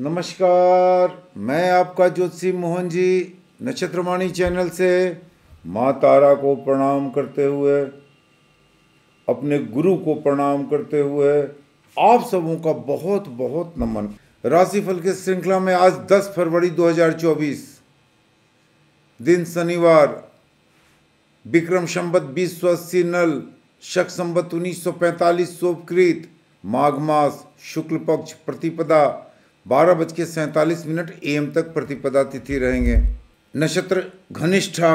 नमस्कार मैं आपका ज्योतिषी मोहन जी नक्षत्रवाणी चैनल से माँ तारा को प्रणाम करते हुए अपने गुरु को प्रणाम करते हुए आप सबों का बहुत बहुत नमन राशिफल के श्रृंखला में आज 10 फरवरी 2024 दिन शनिवार विक्रम संबत बीस सौ अस्सी नल शक संबत उन्नीस सौ पैंतालीस सोपकृत माघ मास शुक्ल पक्ष प्रतिपदा बारह बज के सैंतालीस मिनट एम तक प्रतिपदा तिथि रहेंगे नक्षत्र घनिष्ठा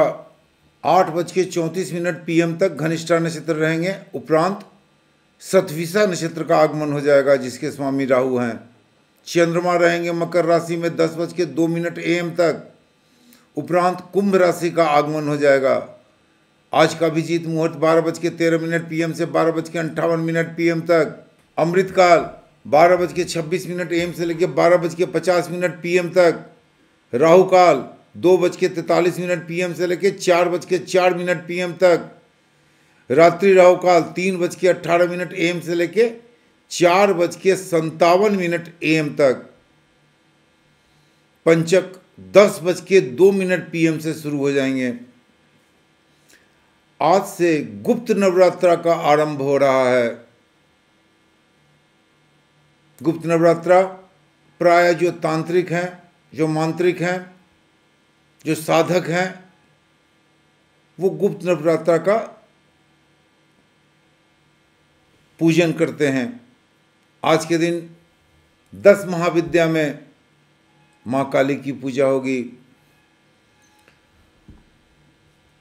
आठ बज के चौंतीस मिनट पीएम तक घनिष्ठा नक्षत्र रहेंगे उपरांत सतविशा नक्षत्र का आगमन हो जाएगा जिसके स्वामी राहु हैं चंद्रमा रहेंगे मकर राशि में दस बज के दो मिनट एम तक उपरांत कुंभ राशि का आगमन हो जाएगा आज का अभिजीत मुहूर्त बारह बज के तेरह मिनट पी से बारह बज के अंठावन मिनट पी तक अमृतकाल बारह बज के छब्बीस मिनट एम से लेकर बारह बज के पचास मिनट पीएम तक राहु काल दो बज के तैतालीस मिनट पीएम से लेकर चार बज के चार मिनट पीएम तक रात्रि राहु काल तीन बज के अट्ठारह मिनट एम से लेकर चार बज के संतावन मिनट एम तक पंचक दस बज के दो मिनट पीएम से शुरू हो जाएंगे आज से गुप्त नवरात्रा का आरंभ हो रहा है गुप्त नवरात्रा प्राय जो तांत्रिक हैं जो मांत्रिक हैं जो साधक हैं वो गुप्त नवरात्रा का पूजन करते हैं आज के दिन दस महाविद्या में माँ काली की पूजा होगी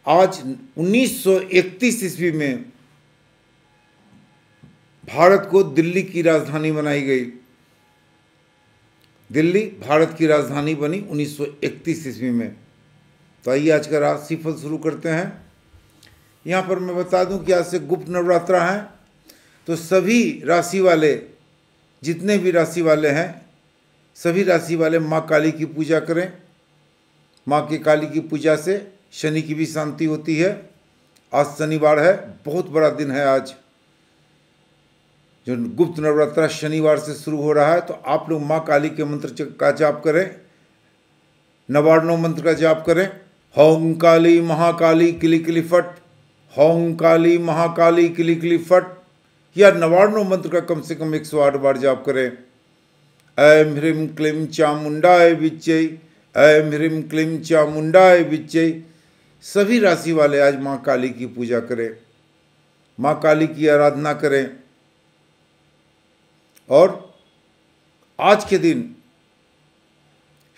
आज 1931 ईस्वी में भारत को दिल्ली की राजधानी बनाई गई दिल्ली भारत की राजधानी बनी 1931 ईस्वी में तो आइए आज का राशिफल शुरू करते हैं यहाँ पर मैं बता दूं कि आज से गुप्त नवरात्रा है तो सभी राशि वाले जितने भी राशि वाले हैं सभी राशि वाले माँ काली की पूजा करें माँ के काली की पूजा से शनि की भी शांति होती है आज शनिवार है बहुत बड़ा दिन है आज जो गुप्त नवरात्रा शनिवार से शुरू हो रहा है तो आप लोग माँ काली के मंत्र का जाप करें नवार्णव मंत्र का जाप करें होम काली महाकाली किली किली फट होम काली महाकाली किली किली फट या नवार्णव मंत्र का कम से कम एक सौ आठ बार जाप करें ऐम ह्रीम क्लीम ए विच्चय ऐम ह्रीम क्लीम ए विच्चय सभी राशि वाले आज माँ काली की पूजा करें माँ काली की आराधना करें और आज के दिन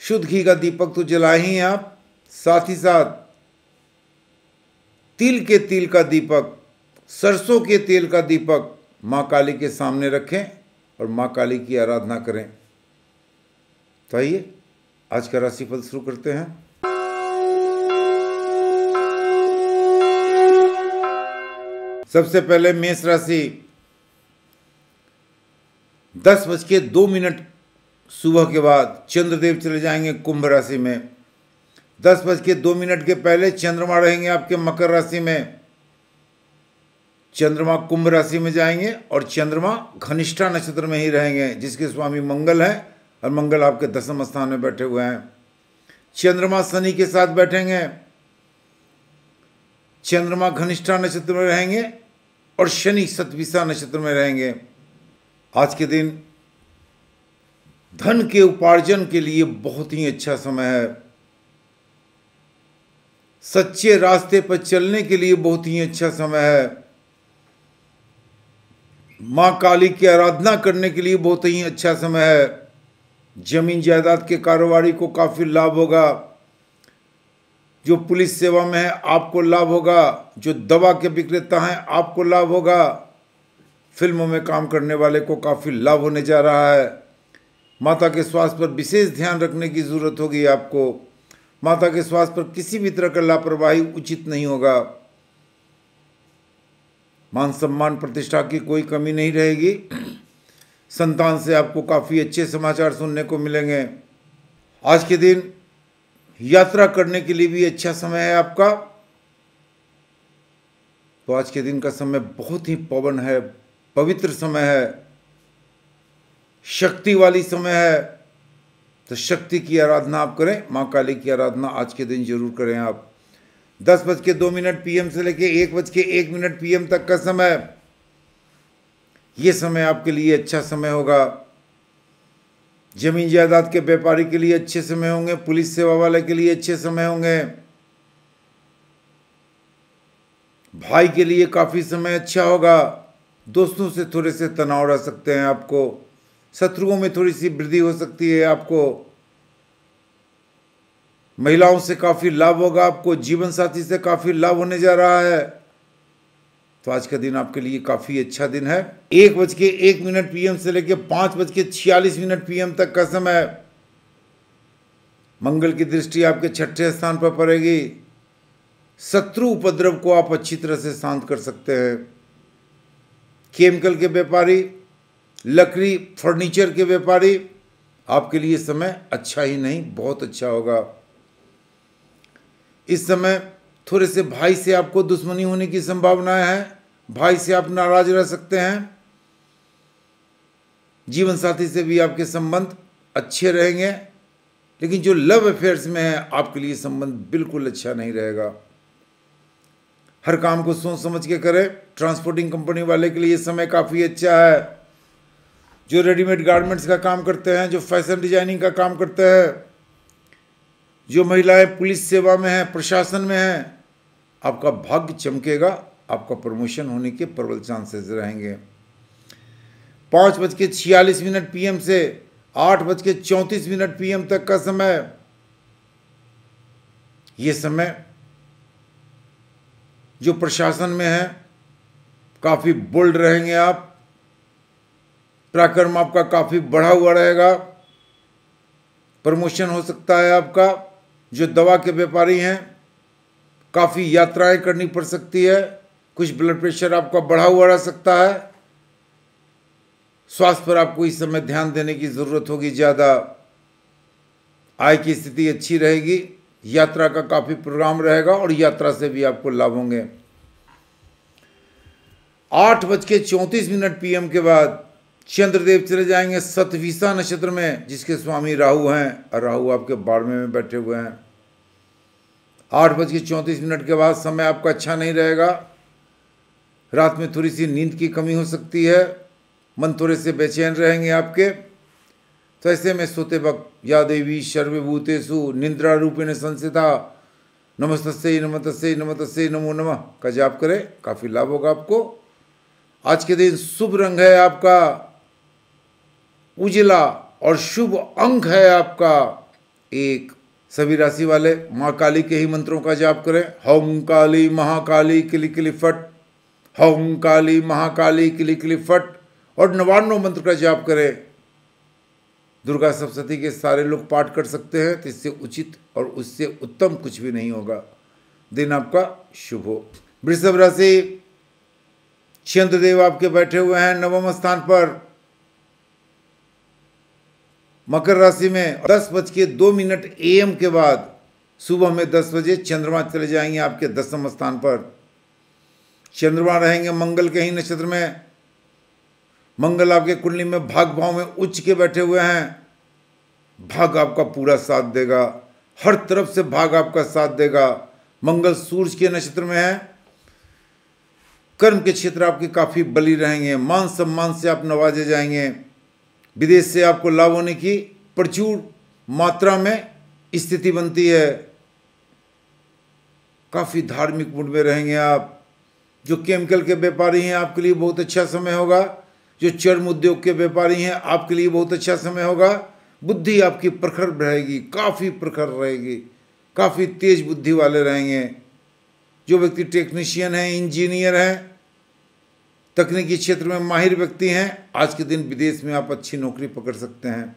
शुद्ध घी का दीपक तो जलाए ही आप साथ ही साथ तिल के तिल का दीपक सरसों के तेल का दीपक माँ काली के सामने रखें और माँ काली की आराधना करें तो आइए आज का राशिफल शुरू करते हैं सबसे पहले मेष राशि दस बज के दो मिनट सुबह के बाद चंद्रदेव चले जाएंगे कुंभ राशि में दस बज के दो मिनट के पहले चंद्रमा रहेंगे आपके मकर राशि में चंद्रमा कुंभ राशि में जाएंगे और चंद्रमा घनिष्ठा नक्षत्र में ही रहेंगे जिसके स्वामी मंगल हैं और मंगल आपके दसम स्थान में बैठे हुए हैं चंद्रमा शनि के साथ बैठेंगे चंद्रमा घनिष्ठा नक्षत्र में रहेंगे और शनि सतविशा नक्षत्र में रहेंगे आज के दिन धन के उपार्जन के लिए बहुत ही अच्छा समय है सच्चे रास्ते पर चलने के लिए बहुत ही अच्छा समय है माँ काली की आराधना करने के लिए बहुत ही अच्छा समय है जमीन जायदाद के कारोबारी को काफ़ी लाभ होगा जो पुलिस सेवा में है आपको लाभ होगा जो दवा के विक्रेता हैं आपको लाभ होगा फिल्मों में काम करने वाले को काफ़ी लाभ होने जा रहा है माता के स्वास्थ्य पर विशेष ध्यान रखने की ज़रूरत होगी आपको माता के स्वास्थ्य पर किसी भी तरह का लापरवाही उचित नहीं होगा मान सम्मान प्रतिष्ठा की कोई कमी नहीं रहेगी संतान से आपको काफ़ी अच्छे समाचार सुनने को मिलेंगे आज के दिन यात्रा करने के लिए भी अच्छा समय है आपका तो आज के दिन का समय बहुत ही पवन है पवित्र समय है शक्ति वाली समय है तो शक्ति की आराधना आप करें माँ काली की आराधना आज के दिन जरूर करें आप दस बज के दो मिनट पीएम से लेके एक बज के एक मिनट पीएम तक का समय ये समय आपके लिए अच्छा समय होगा जमीन जायदाद के व्यापारी के लिए अच्छे समय होंगे पुलिस सेवा वाले के लिए अच्छे समय होंगे भाई के लिए काफ़ी समय अच्छा होगा दोस्तों से थोड़े से तनाव रह सकते हैं आपको शत्रुओं में थोड़ी सी वृद्धि हो सकती है आपको महिलाओं से काफ़ी लाभ होगा आपको जीवन साथी से काफ़ी लाभ होने जा रहा है तो आज का दिन आपके लिए काफ़ी अच्छा दिन है एक बज के एक मिनट पीएम से लेकर पाँच बज के छियालीस मिनट पीएम तक का समय मंगल की दृष्टि आपके छठे स्थान पर पड़ेगी शत्रु उपद्रव को आप अच्छी तरह से शांत कर सकते हैं केमिकल के व्यापारी लकड़ी फर्नीचर के व्यापारी आपके लिए समय अच्छा ही नहीं बहुत अच्छा होगा इस समय थोड़े से भाई से आपको दुश्मनी होने की संभावनाएं हैं भाई से आप नाराज रह सकते हैं जीवन साथी से भी आपके संबंध अच्छे रहेंगे लेकिन जो लव अफेयर्स में है आपके लिए संबंध बिल्कुल अच्छा नहीं रहेगा हर काम को सोच समझ के करें ट्रांसपोर्टिंग कंपनी वाले के लिए समय काफ़ी अच्छा है जो रेडीमेड गारमेंट्स का काम करते हैं जो फैशन डिजाइनिंग का काम करते हैं जो महिलाएं पुलिस सेवा में हैं प्रशासन में हैं आपका भाग्य चमकेगा आपका प्रमोशन होने के प्रबल चांसेस रहेंगे पाँच बज के छियालीस मिनट पीएम से आठ बज के चौंतीस मिनट पीएम तक का समय ये समय जो प्रशासन में है काफ़ी बोल्ड रहेंगे आप पराक्रम आपका काफ़ी बढ़ा हुआ रहेगा प्रमोशन हो सकता है आपका जो दवा के व्यापारी हैं काफ़ी यात्राएं करनी पड़ सकती है कुछ ब्लड प्रेशर आपका बढ़ा हुआ रह सकता है स्वास्थ्य पर आपको इस समय ध्यान देने की ज़रूरत होगी ज़्यादा आय की स्थिति अच्छी रहेगी यात्रा का काफ़ी प्रोग्राम रहेगा और यात्रा से भी आपको लाभ होंगे आठ बज के चौंतीस मिनट पीएम के बाद चंद्रदेव चले जाएंगे सतवीसा नक्षत्र में जिसके स्वामी राहु हैं और राहु आपके बारहवें में बैठे हुए हैं आठ बज के चौंतीस मिनट के बाद समय आपका अच्छा नहीं रहेगा रात में थोड़ी सी नींद की कमी हो सकती है मन थोड़े से बेचैन रहेंगे आपके तो ऐसे में सोते वक्त या देवी सर्वभूतेषु निंद्रा रूपेण संस्थिता नमस्तस्य नमतस्य नमतस्य नमो नमः का जाप करें काफ़ी लाभ होगा आपको आज के दिन शुभ रंग है आपका उजला और शुभ अंक है आपका एक सभी राशि वाले माँ काली के ही मंत्रों का जाप करें हम काली महाकाली किली किली फट हम काली महाकाली किली किली फट और नवान्नो मंत्र का जाप करें दुर्गा सप्तती के सारे लोग पाठ कर सकते हैं तो इससे उचित और उससे उत्तम कुछ भी नहीं होगा दिन आपका शुभ हो वृषभ राशि चंद्रदेव आपके बैठे हुए हैं नवम स्थान पर मकर राशि में दस बज के दो मिनट एम के बाद सुबह में दस बजे चंद्रमा चले जाएंगे आपके दसम स्थान पर चंद्रमा रहेंगे मंगल के ही नक्षत्र में मंगल आपके कुंडली में भाग भाव में उच्च के बैठे हुए हैं भाग आपका पूरा साथ देगा हर तरफ से भाग आपका साथ देगा मंगल सूर्य के नक्षत्र में है कर्म के क्षेत्र आपके काफ़ी बली रहेंगे मान सम्मान से आप नवाजे जाएंगे विदेश से आपको लाभ होने की प्रचुर मात्रा में स्थिति बनती है काफ़ी धार्मिक मूड में रहेंगे आप जो केमिकल के व्यापारी हैं आपके लिए बहुत अच्छा समय होगा जो चर्म उद्योग के व्यापारी हैं आपके लिए बहुत अच्छा समय होगा बुद्धि आपकी प्रखर रहेगी काफ़ी प्रखर रहेगी काफ़ी तेज बुद्धि वाले रहेंगे जो व्यक्ति टेक्नीशियन हैं इंजीनियर हैं तकनीकी क्षेत्र में माहिर व्यक्ति हैं आज के दिन विदेश में आप अच्छी नौकरी पकड़ सकते हैं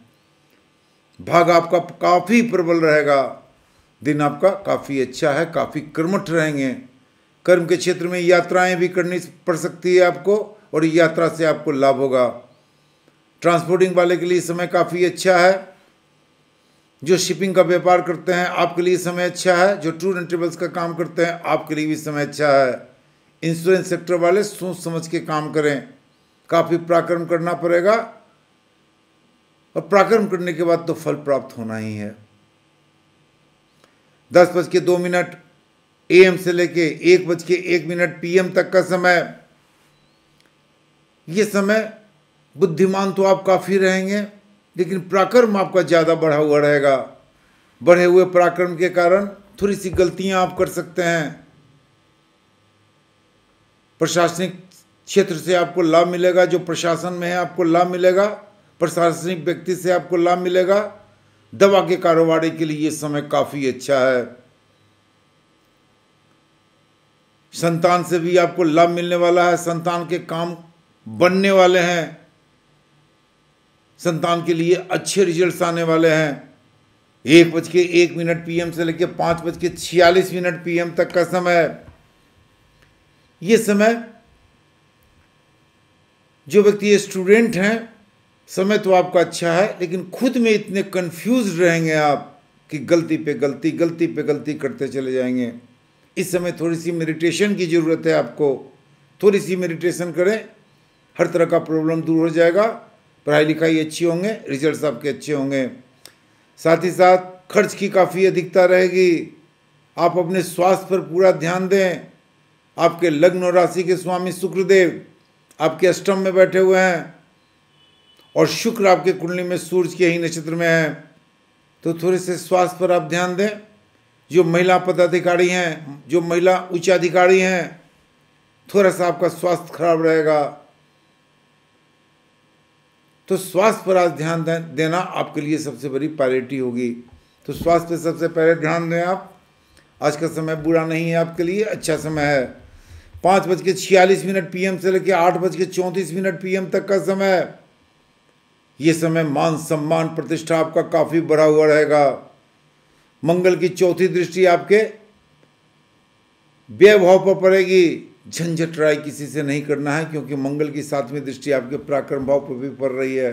भाग आपका काफ़ी प्रबल रहेगा दिन आपका काफ़ी अच्छा है काफ़ी कर्मठ रहेंगे कर्म के क्षेत्र में यात्राएं भी करनी पड़ सकती है आपको और यात्रा से आपको लाभ होगा ट्रांसपोर्टिंग वाले के लिए समय काफ़ी अच्छा है जो शिपिंग का व्यापार करते हैं आपके लिए समय अच्छा है जो टूर एंड ट्रेवल्स का काम करते हैं आपके लिए भी समय अच्छा है इंश्योरेंस सेक्टर वाले सोच समझ के काम करें काफ़ी पराक्रम करना पड़ेगा और पराक्रम करने के बाद तो फल प्राप्त होना ही है दस बज के दो मिनट एम से लेके एक बज के एक मिनट पीएम तक का समय ये समय बुद्धिमान तो आप काफ़ी रहेंगे लेकिन पराक्रम आपका ज़्यादा बढ़ा हुआ रहेगा बढ़े हुए पराक्रम के कारण थोड़ी सी गलतियां आप कर सकते हैं प्रशासनिक क्षेत्र से आपको लाभ मिलेगा जो प्रशासन में है आपको लाभ मिलेगा प्रशासनिक व्यक्ति से आपको लाभ मिलेगा दवा के कारोबारी के लिए ये समय काफ़ी अच्छा है संतान से भी आपको लाभ मिलने वाला है संतान के काम बनने वाले हैं संतान के लिए अच्छे रिजल्ट्स आने वाले हैं एक बज के एक मिनट पीएम से लेकर पांच बज के छियालीस मिनट पीएम तक का समय ये समय जो व्यक्ति ये स्टूडेंट हैं समय तो आपका अच्छा है लेकिन खुद में इतने कंफ्यूज रहेंगे आप कि गलती पे गलती गलती पे गलती करते चले जाएंगे इस समय थोड़ी सी मेडिटेशन की ज़रूरत है आपको थोड़ी सी मेडिटेशन करें हर तरह का प्रॉब्लम दूर हो जाएगा पढ़ाई लिखाई अच्छी होंगे रिजल्ट आपके अच्छे होंगे साथ ही साथ खर्च की काफ़ी अधिकता रहेगी आप अपने स्वास्थ्य पर पूरा ध्यान दें आपके लग्न और राशि के स्वामी शुक्रदेव आपके अष्टम में बैठे हुए हैं और शुक्र आपके कुंडली में सूर्य के ही नक्षत्र में है तो थोड़े से स्वास्थ्य पर आप ध्यान दें जो महिला पदाधिकारी हैं जो महिला उच्चाधिकारी हैं थोड़ा सा आपका स्वास्थ्य खराब रहेगा तो स्वास्थ्य पर आज ध्यान देना आपके लिए सबसे बड़ी प्रायोरिटी होगी तो स्वास्थ्य पर सबसे पहले ध्यान दें आप आज का समय बुरा नहीं है आपके लिए अच्छा समय है पाँच बज के छियालीस मिनट पीएम से लेकर आठ बज के चौंतीस मिनट पीएम तक का समय ये समय मान सम्मान प्रतिष्ठा आपका काफ़ी बढ़ा हुआ रहेगा मंगल की चौथी दृष्टि आपके व्यभाव पर पड़ेगी झंझट राय किसी से नहीं करना है क्योंकि मंगल की सातवीं दृष्टि आपके पराक्रम भाव पर भी पड़ रही है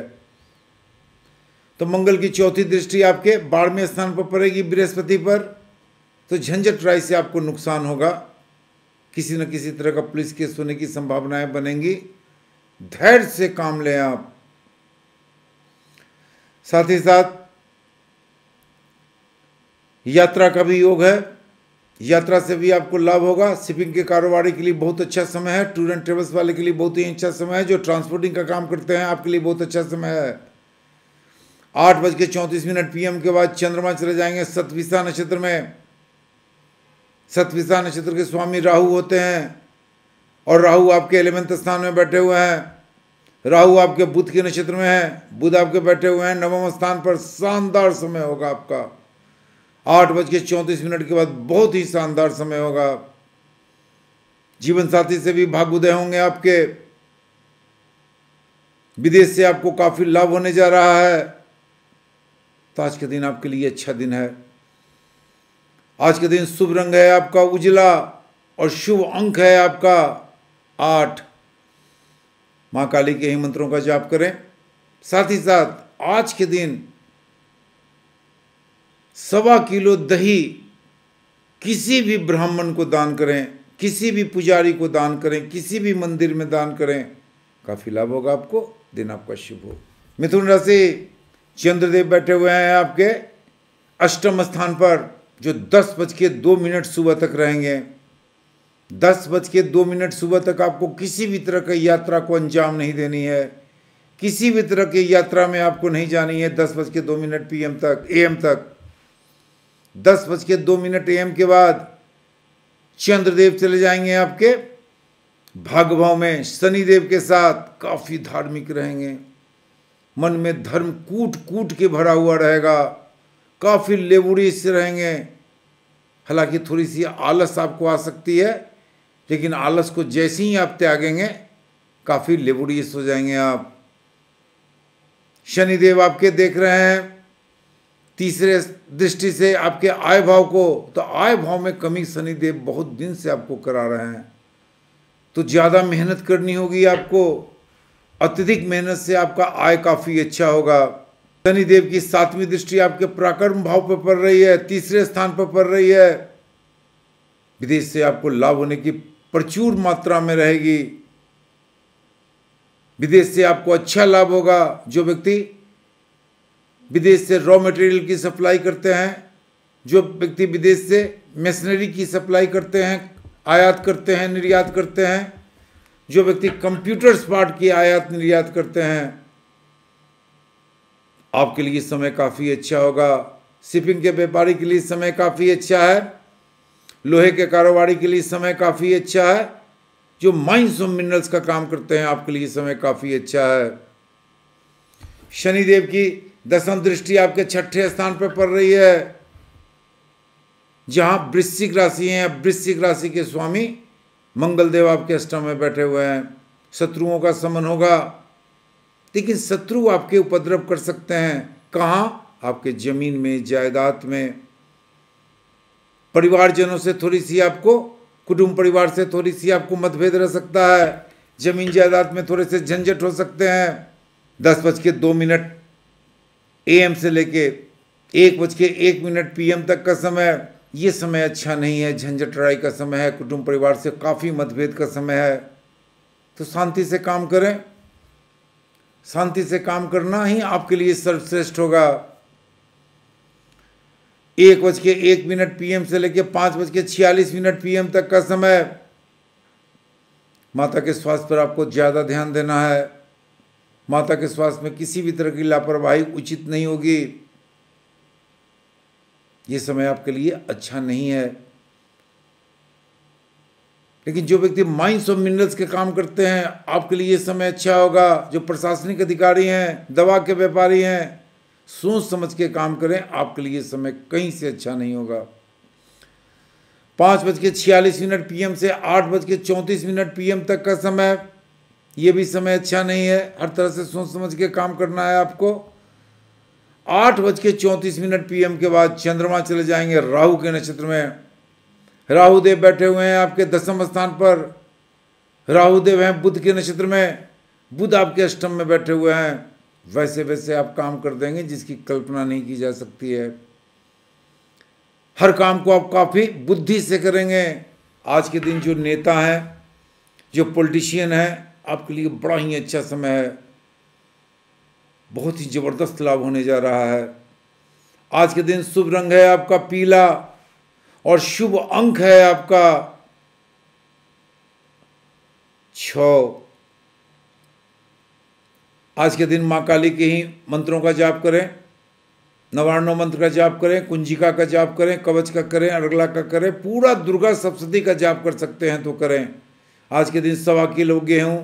तो मंगल की चौथी दृष्टि आपके बारहवें स्थान पर पड़ेगी बृहस्पति पर तो झंझट राय से आपको नुकसान होगा किसी न किसी तरह का पुलिस केस होने की संभावनाएं बनेंगी धैर्य से काम लें आप साथ ही साथ यात्रा का भी योग है यात्रा से भी आपको लाभ होगा शिपिंग के कारोबारी के लिए बहुत अच्छा समय है टूर एंड ट्रेवल्स वाले के लिए बहुत ही अच्छा समय है जो ट्रांसपोर्टिंग का काम करते हैं आपके लिए बहुत अच्छा समय है आठ बज के चौंतीस मिनट पीएम के बाद चंद्रमा चले जाएंगे सतविशा नक्षत्र में सतविशा नक्षत्र के स्वामी राहु होते हैं और राहु आपके एलेवेंथ स्थान में बैठे हुए हैं राहु आपके बुध के नक्षत्र में है बुध आपके बैठे हुए हैं नवम स्थान पर शानदार समय होगा आपका आठ बज के चौंतीस मिनट के बाद बहुत ही शानदार समय होगा जीवन साथी से भी भागुदय होंगे आपके विदेश से आपको काफ़ी लाभ होने जा रहा है तो आज के दिन आपके लिए अच्छा दिन है आज के दिन शुभ रंग है आपका उजला और शुभ अंक है आपका आठ महाकाली काली के ही मंत्रों का जाप करें साथ ही साथ आज के दिन सवा किलो दही किसी भी ब्राह्मण को दान करें किसी भी पुजारी को दान करें किसी भी मंदिर में दान करें काफ़ी लाभ होगा आपको दिन आपका शुभ हो मिथुन राशि चंद्रदेव बैठे हुए हैं आपके अष्टम स्थान पर जो दस बज के दो मिनट सुबह तक रहेंगे दस बज के दो मिनट सुबह तक आपको किसी भी तरह की यात्रा को अंजाम नहीं देनी है किसी भी तरह की यात्रा में आपको नहीं जानी है दस बज के दो मिनट पीएम तक एएम तक दस बज के दो मिनट एम के बाद चंद्रदेव चले जाएंगे आपके भागभाव में शनिदेव के साथ काफी धार्मिक रहेंगे मन में धर्म कूट कूट के भरा हुआ रहेगा काफी से रहेंगे हालांकि थोड़ी सी आलस आपको आ सकती है लेकिन आलस को जैसे ही आप त्यागेंगे काफी लेबुरियस हो जाएंगे आप शनिदेव आपके देख रहे हैं तीसरे दृष्टि से आपके आय भाव को तो आय भाव में कमी शनिदेव बहुत दिन से आपको करा रहे हैं तो ज़्यादा मेहनत करनी होगी आपको अत्यधिक मेहनत से आपका आय काफ़ी अच्छा होगा शनिदेव की सातवीं दृष्टि आपके पराक्रम भाव पर पड़ रही है तीसरे स्थान पर पड़ रही है विदेश से आपको लाभ होने की प्रचुर मात्रा में रहेगी विदेश से आपको अच्छा लाभ होगा जो व्यक्ति विदेश से रॉ मटेरियल की सप्लाई करते हैं जो व्यक्ति विदेश से मशीनरी की सप्लाई करते हैं आयात करते हैं निर्यात करते हैं जो व्यक्ति कंप्यूटर पार्ट की आयात निर्यात करते हैं आपके लिए समय काफ़ी अच्छा होगा शिपिंग के व्यापारी के लिए समय काफ़ी अच्छा है लोहे के कारोबारी के लिए समय काफ़ी अच्छा है जो माइंस और मिनरल्स का काम करते हैं आपके लिए समय काफ़ी अच्छा है शनिदेव की दसम दृष्टि आपके छठे स्थान पर पड़ रही है जहां वृश्चिक राशि है वृश्चिक राशि के स्वामी मंगलदेव आपके अष्टम में बैठे हुए हैं शत्रुओं का समन होगा लेकिन शत्रु आपके उपद्रव कर सकते हैं कहाँ आपके जमीन में जायदाद में परिवारजनों से थोड़ी सी आपको कुटुंब परिवार से थोड़ी सी आपको मतभेद रह सकता है जमीन जायदाद में थोड़े से झंझट हो सकते हैं दस बज के दो मिनट एम से लेके एक बज के एक मिनट पीएम तक का समय ये समय अच्छा नहीं है झंझट लड़ाई का समय है कुटुंब परिवार से काफ़ी मतभेद का समय है तो शांति से काम करें शांति से काम करना ही आपके लिए सर्वश्रेष्ठ होगा एक बज के एक मिनट पीएम से लेके पाँच बज के छियालीस मिनट पीएम तक का समय माता के स्वास्थ्य पर आपको ज़्यादा ध्यान देना है माता के स्वास्थ्य में किसी भी तरह की लापरवाही उचित नहीं होगी ये समय आपके लिए अच्छा नहीं है लेकिन जो व्यक्ति माइंस और मिनरल्स के काम करते हैं आपके लिए समय अच्छा होगा जो प्रशासनिक अधिकारी हैं दवा के व्यापारी हैं सोच समझ के काम करें आपके लिए समय कहीं से अच्छा नहीं होगा पाँच बज के छियालीस मिनट पीएम से आठ बज के चौंतीस मिनट पीएम तक का समय ये भी समय अच्छा नहीं है हर तरह से सोच समझ के काम करना है आपको आठ बज के चौंतीस मिनट पीएम के बाद चंद्रमा चले जाएंगे राहु के नक्षत्र में राहुदेव बैठे हुए हैं आपके दसम स्थान पर राहुदेव हैं बुद्ध के नक्षत्र में बुद्ध आपके अष्टम में बैठे हुए हैं वैसे वैसे आप काम कर देंगे जिसकी कल्पना नहीं की जा सकती है हर काम को आप काफ़ी बुद्धि से करेंगे आज के दिन जो नेता हैं जो पॉलिटिशियन हैं आपके लिए बड़ा ही अच्छा समय है बहुत ही ज़बरदस्त लाभ होने जा रहा है आज के दिन शुभ रंग है आपका पीला और शुभ अंक है आपका छ आज के दिन माँ काली के ही मंत्रों का जाप करें नवारणों मंत्र का जाप करें कुंजिका का जाप करें कवच का करें अर्गला का करें पूरा दुर्गा सप्तती का जाप कर सकते हैं तो करें आज के दिन सवा किलो गेहूँ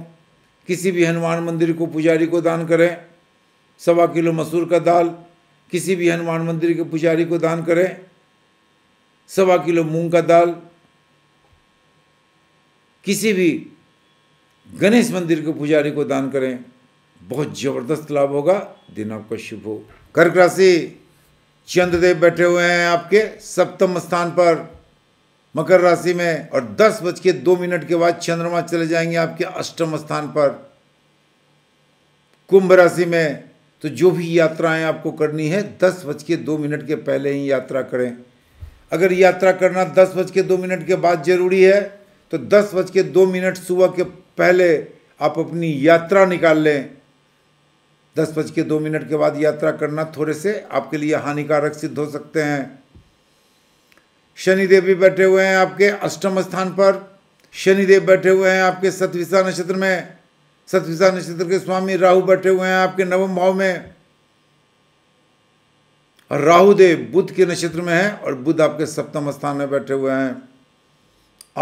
किसी भी हनुमान मंदिर को पुजारी को दान करें सवा किलो मसूर का दाल किसी भी हनुमान मंदिर के पुजारी को दान करें सवा किलो मूंग का दाल किसी भी गणेश मंदिर के पुजारी को दान करें बहुत ज़बरदस्त लाभ होगा दिन आपका शुभ हो कर्क राशि चंद्रदेव बैठे हुए हैं आपके सप्तम स्थान पर मकर राशि में और दस बज के दो मिनट के बाद चंद्रमा चले जाएंगे आपके अष्टम स्थान पर कुंभ राशि में तो जो भी यात्राएं आपको करनी है दस बज के दो मिनट के पहले ही यात्रा करें अगर यात्रा करना दस बज के दो मिनट के बाद ज़रूरी है तो दस बज के दो मिनट सुबह के पहले आप अपनी यात्रा निकाल लें दस बज के दो मिनट के बाद यात्रा करना थोड़े से आपके लिए हानिकारक सिद्ध हो सकते हैं शनिदेव भी बैठे हुए हैं आपके अष्टम स्थान पर शनिदेव बैठे हुए हैं आपके सतविशा नक्षत्र में सतविशा नक्षत्र के स्वामी राहु बैठे हुए हैं आपके नवम भाव में और राहुदेव बुद्ध के नक्षत्र में है और बुद्ध आपके सप्तम स्थान में बैठे हुए हैं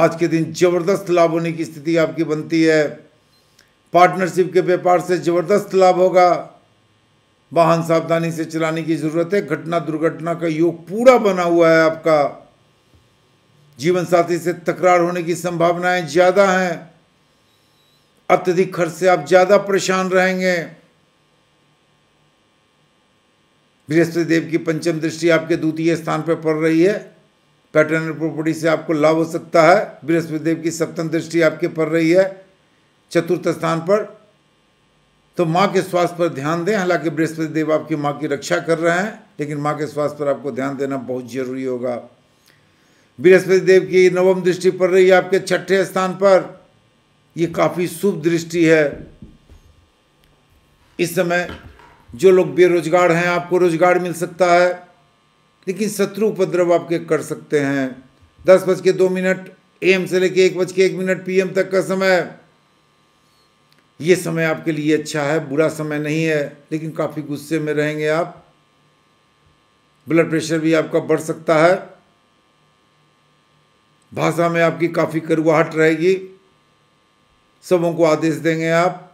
आज के दिन जबरदस्त लाभ होने की स्थिति आपकी बनती है पार्टनरशिप के व्यापार से जबरदस्त लाभ होगा वाहन सावधानी से चलाने की ज़रूरत है घटना दुर्घटना का योग पूरा बना हुआ है आपका जीवन साथी से तकरार होने की संभावनाएं ज़्यादा हैं अत्यधिक खर्च से आप ज़्यादा परेशान रहेंगे बृहस्पति देव की पंचम दृष्टि आपके द्वितीय स्थान पर पड़ रही है पैटर्नल प्रॉपर्टी से आपको लाभ हो सकता है बृहस्पति देव की सप्तम दृष्टि आपके पड़ रही है चतुर्थ स्थान पर तो माँ के स्वास्थ्य पर ध्यान दें हालांकि बृहस्पति देव आपकी माँ की रक्षा कर रहे हैं लेकिन माँ के स्वास्थ्य पर आपको ध्यान देना बहुत जरूरी होगा बृहस्पति देव की नवम दृष्टि पड़ रही है आपके छठे स्थान पर ये काफ़ी शुभ दृष्टि है इस समय जो लोग बेरोजगार हैं आपको रोजगार मिल सकता है लेकिन शत्रु उपद्रव आपके कर सकते हैं दस बज के दो मिनट एम से लेके एक बज के एक मिनट पीएम तक का समय ये समय आपके लिए अच्छा है बुरा समय नहीं है लेकिन काफ़ी गुस्से में रहेंगे आप ब्लड प्रेशर भी आपका बढ़ सकता है भाषा में आपकी काफ़ी करुआहट रहेगी सबों को आदेश देंगे आप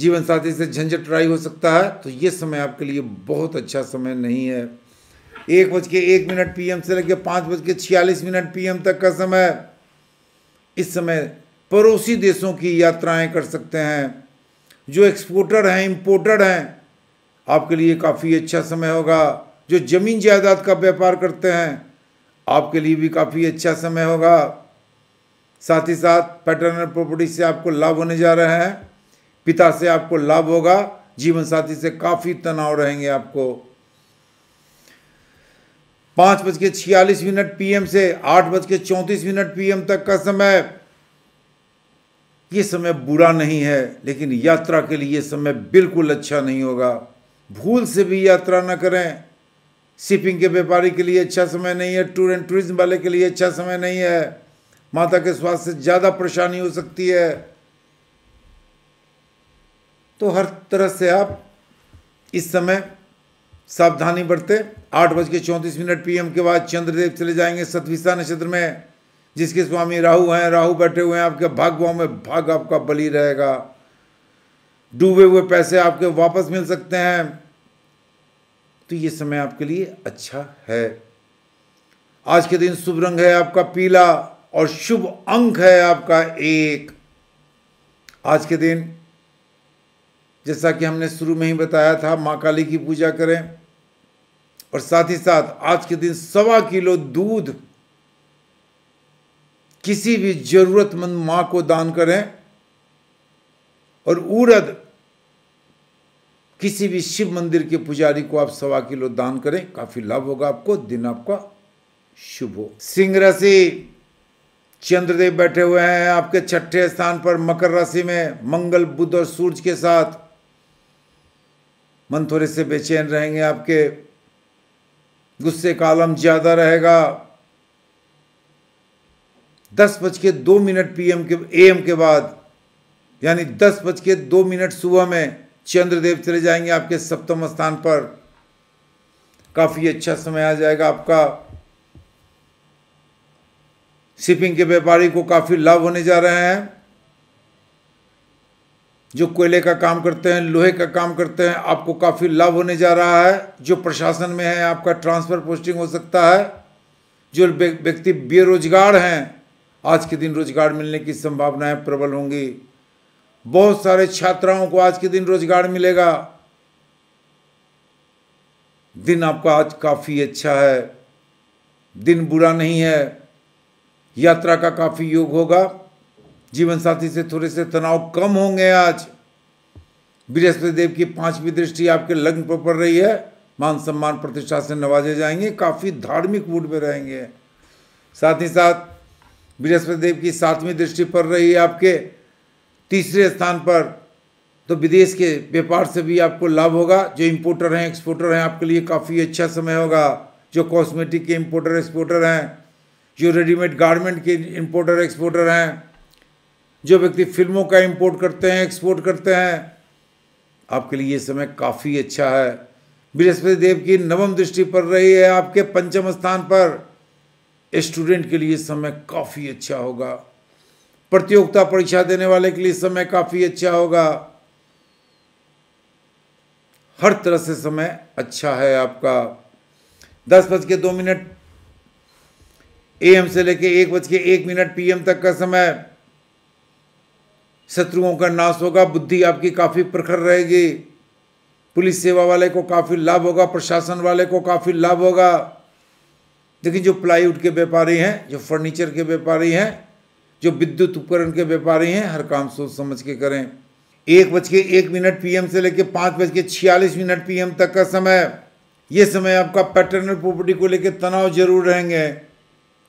जीवन साथी से झंझट राय हो सकता है तो ये समय आपके लिए बहुत अच्छा समय नहीं है एक बज के एक मिनट पीएम से लेकर पाँच बज के छियालीस मिनट पीएम तक का समय इस समय पड़ोसी देशों की यात्राएं कर सकते हैं जो एक्सपोर्टर हैं इम्पोर्टर हैं आपके लिए काफ़ी अच्छा समय होगा जो ज़मीन जायदाद का व्यापार करते हैं आपके लिए भी काफ़ी अच्छा समय होगा साथ ही साथ पैटर्नल प्रॉपर्टी से आपको लाभ होने जा रहे हैं पिता से आपको लाभ होगा जीवन साथी से काफ़ी तनाव रहेंगे आपको पाँच बज के छियालीस मिनट पीएम से आठ बज के चौंतीस मिनट पीएम तक का समय ये समय बुरा नहीं है लेकिन यात्रा के लिए समय बिल्कुल अच्छा नहीं होगा भूल से भी यात्रा न करें शिपिंग के व्यापारी के लिए अच्छा समय नहीं है टूर एंड टूरिज्म वाले के लिए अच्छा समय नहीं है माता के स्वास्थ्य से ज़्यादा परेशानी हो सकती है तो हर तरह से आप इस समय सावधानी बरते आठ बज के चौंतीस मिनट पीएम के बाद चंद्रदेव चले जाएंगे सतविशा नक्षत्र में जिसके स्वामी राहु हैं राहु बैठे हुए हैं आपके भागवाओं में भाग आपका बली रहेगा डूबे हुए पैसे आपके वापस मिल सकते हैं तो ये समय आपके लिए अच्छा है आज के दिन शुभ रंग है आपका पीला और शुभ अंक है आपका एक आज के दिन जैसा कि हमने शुरू में ही बताया था माँ काली की पूजा करें और साथ ही साथ आज के दिन सवा किलो दूध किसी भी जरूरतमंद माँ को दान करें और उड़द किसी भी शिव मंदिर के पुजारी को आप सवा किलो दान करें काफी लाभ होगा आपको दिन आपका शुभ हो सिंह राशि चंद्रदेव बैठे हुए हैं आपके छठे स्थान पर मकर राशि में मंगल बुध और सूर्य के साथ मन थोड़े से बेचैन रहेंगे आपके गुस्से का आलम ज्यादा रहेगा दस बज के दो मिनट पीएम के एम के बाद यानी दस बज के दो मिनट सुबह में चंद्रदेव चले जाएंगे आपके सप्तम स्थान पर काफ़ी अच्छा समय आ जाएगा आपका शिपिंग के व्यापारी को काफ़ी लाभ होने जा रहे हैं जो कोयले का काम करते हैं लोहे का काम करते हैं आपको काफ़ी लाभ होने जा रहा है जो प्रशासन में है आपका ट्रांसफ़र पोस्टिंग हो सकता है जो व्यक्ति बेरोजगार हैं आज के दिन रोजगार मिलने की संभावनाएं प्रबल होंगी बहुत सारे छात्राओं को आज के दिन रोजगार मिलेगा दिन आपका आज काफ़ी अच्छा है दिन बुरा नहीं है यात्रा का काफ़ी योग होगा जीवन साथी से थोड़े से तनाव कम होंगे आज बृहस्पति देव की पांचवी दृष्टि आपके लग्न पर पड़ रही है मान सम्मान प्रतिष्ठा से नवाजे जाएंगे काफ़ी धार्मिक मूड में रहेंगे साथ ही साथ बृहस्पति देव की सातवीं दृष्टि पड़ रही है आपके तीसरे स्थान पर तो विदेश के व्यापार से भी आपको लाभ होगा जो इम्पोर्टर हैं एक्सपोर्टर हैं आपके लिए काफ़ी अच्छा समय होगा जो कॉस्मेटिक के इम्पोर्टर एक्सपोर्टर हैं जो रेडीमेड गारमेंट के इम्पोर्टर एक्सपोर्टर हैं जो व्यक्ति फिल्मों का इम्पोर्ट करते हैं एक्सपोर्ट करते हैं आपके लिए ये समय काफ़ी अच्छा है बृहस्पति देव की नवम दृष्टि पड़ रही है आपके पंचम स्थान पर स्टूडेंट के लिए समय काफ़ी अच्छा होगा प्रतियोगिता परीक्षा देने वाले के लिए समय काफ़ी अच्छा होगा हर तरह से समय अच्छा है आपका दस बज के दो मिनट ए एम से लेके एक बज के एक मिनट पीएम तक का समय शत्रुओं का नाश होगा बुद्धि आपकी काफ़ी प्रखर रहेगी पुलिस सेवा वाले को काफ़ी लाभ होगा प्रशासन वाले को काफ़ी लाभ होगा लेकिन जो प्लाईवुड के व्यापारी हैं जो फर्नीचर के व्यापारी हैं जो विद्युत उपकरण के व्यापारी हैं हर काम सोच समझ के करें एक बज के एक मिनट पीएम से लेकर पाँच बज के छियालीस मिनट पीएम तक का समय ये समय आपका पैटर्नल प्रॉपर्टी को लेकर तनाव जरूर रहेंगे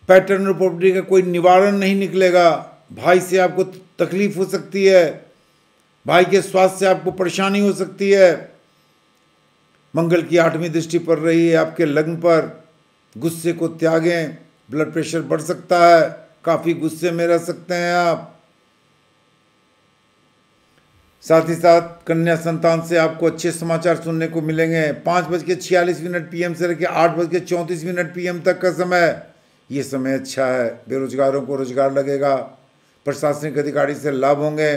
पैटर्नल प्रॉपर्टी का कोई निवारण नहीं निकलेगा भाई से आपको तकलीफ हो सकती है भाई के स्वास्थ्य से आपको परेशानी हो सकती है मंगल की आठवीं दृष्टि पड़ रही है आपके लग्न पर गुस्से को त्यागें ब्लड प्रेशर बढ़ सकता है काफी गुस्से में रह सकते हैं आप साथ ही साथ कन्या संतान से आपको अच्छे समाचार सुनने को मिलेंगे पाँच बज के छियालीस मिनट पीएम से लेकर आठ बज के चौंतीस मिनट पीएम तक का समय ये समय अच्छा है बेरोजगारों को रोजगार लगेगा प्रशासनिक अधिकारी से लाभ होंगे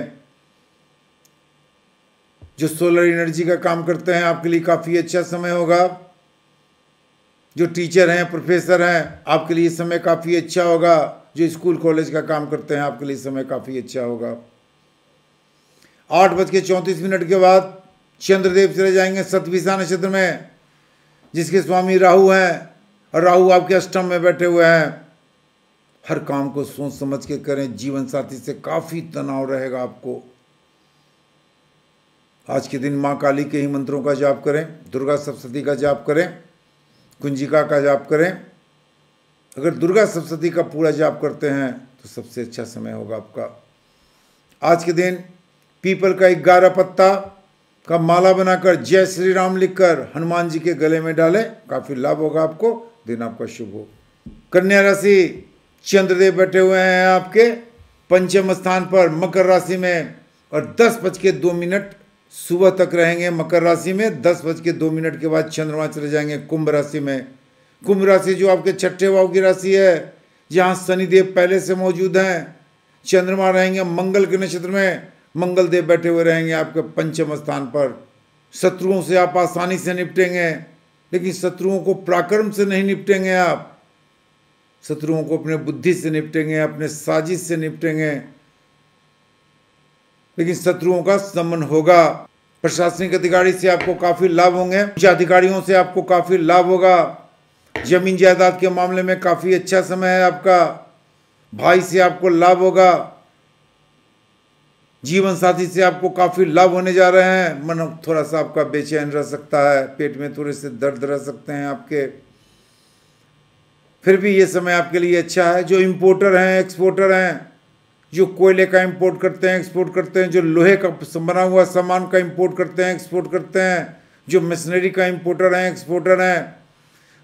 जो सोलर एनर्जी का काम करते हैं आपके लिए काफ़ी अच्छा समय होगा जो टीचर हैं प्रोफेसर हैं आपके लिए समय काफ़ी अच्छा होगा जो स्कूल कॉलेज का काम करते हैं आपके लिए समय काफ़ी अच्छा होगा आठ बज के चौंतीस मिनट के बाद चंद्रदेव चले जाएंगे सतविशा नक्षत्र में जिसके स्वामी राहु हैं और राहु आपके अष्टम में बैठे हुए हैं हर काम को सोच समझ के करें जीवन साथी से काफ़ी तनाव रहेगा आपको आज के दिन माँ काली के ही मंत्रों का जाप करें दुर्गा सप्तती का जाप करें कुंजिका का जाप करें अगर दुर्गा सप्तती का पूरा जाप करते हैं तो सबसे अच्छा समय होगा आपका आज के दिन पीपल का एक गारा पत्ता का माला बनाकर जय श्री राम लिखकर हनुमान जी के गले में डालें काफ़ी लाभ होगा आपको दिन आपका शुभ हो कन्या राशि चंद्रदेव बैठे हुए हैं आपके पंचम स्थान पर मकर राशि में और दस बज के दो मिनट सुबह तक रहेंगे मकर राशि में दस बज के दो मिनट के बाद चंद्रमा चले जाएंगे कुंभ राशि में कुंभ राशि जो आपके छठे भाव की राशि है यहाँ शनिदेव पहले से मौजूद हैं चंद्रमा रहेंगे मंगल के नक्षत्र में मंगल देव बैठे हुए रहेंगे आपके पंचम स्थान पर शत्रुओं से आप आसानी से निपटेंगे लेकिन शत्रुओं को पराक्रम से नहीं निपटेंगे आप शत्रुओं को अपने बुद्धि से निपटेंगे अपने साजिश से निपटेंगे लेकिन शत्रुओं का समन होगा प्रशासनिक अधिकारी से आपको काफी लाभ होंगे उच्च अधिकारियों से आपको काफी लाभ होगा ज़मीन जायदाद के मामले में काफ़ी अच्छा समय है आपका भाई से आपको लाभ होगा जीवन साथी से आपको काफ़ी लाभ होने जा रहे हैं मन थोड़ा सा आपका बेचैन रह सकता है पेट में थोड़े से दर्द रह सकते हैं आपके फिर भी ये समय आपके लिए अच्छा है जो इम्पोर्टर हैं एक्सपोर्टर हैं जो कोयले का इम्पोर्ट करते हैं एक्सपोर्ट करते हैं जो लोहे का बना हुआ सामान का इम्पोर्ट करते हैं एक्सपोर्ट करते हैं जो मशीनरी का इम्पोर्टर हैं एक्सपोर्टर हैं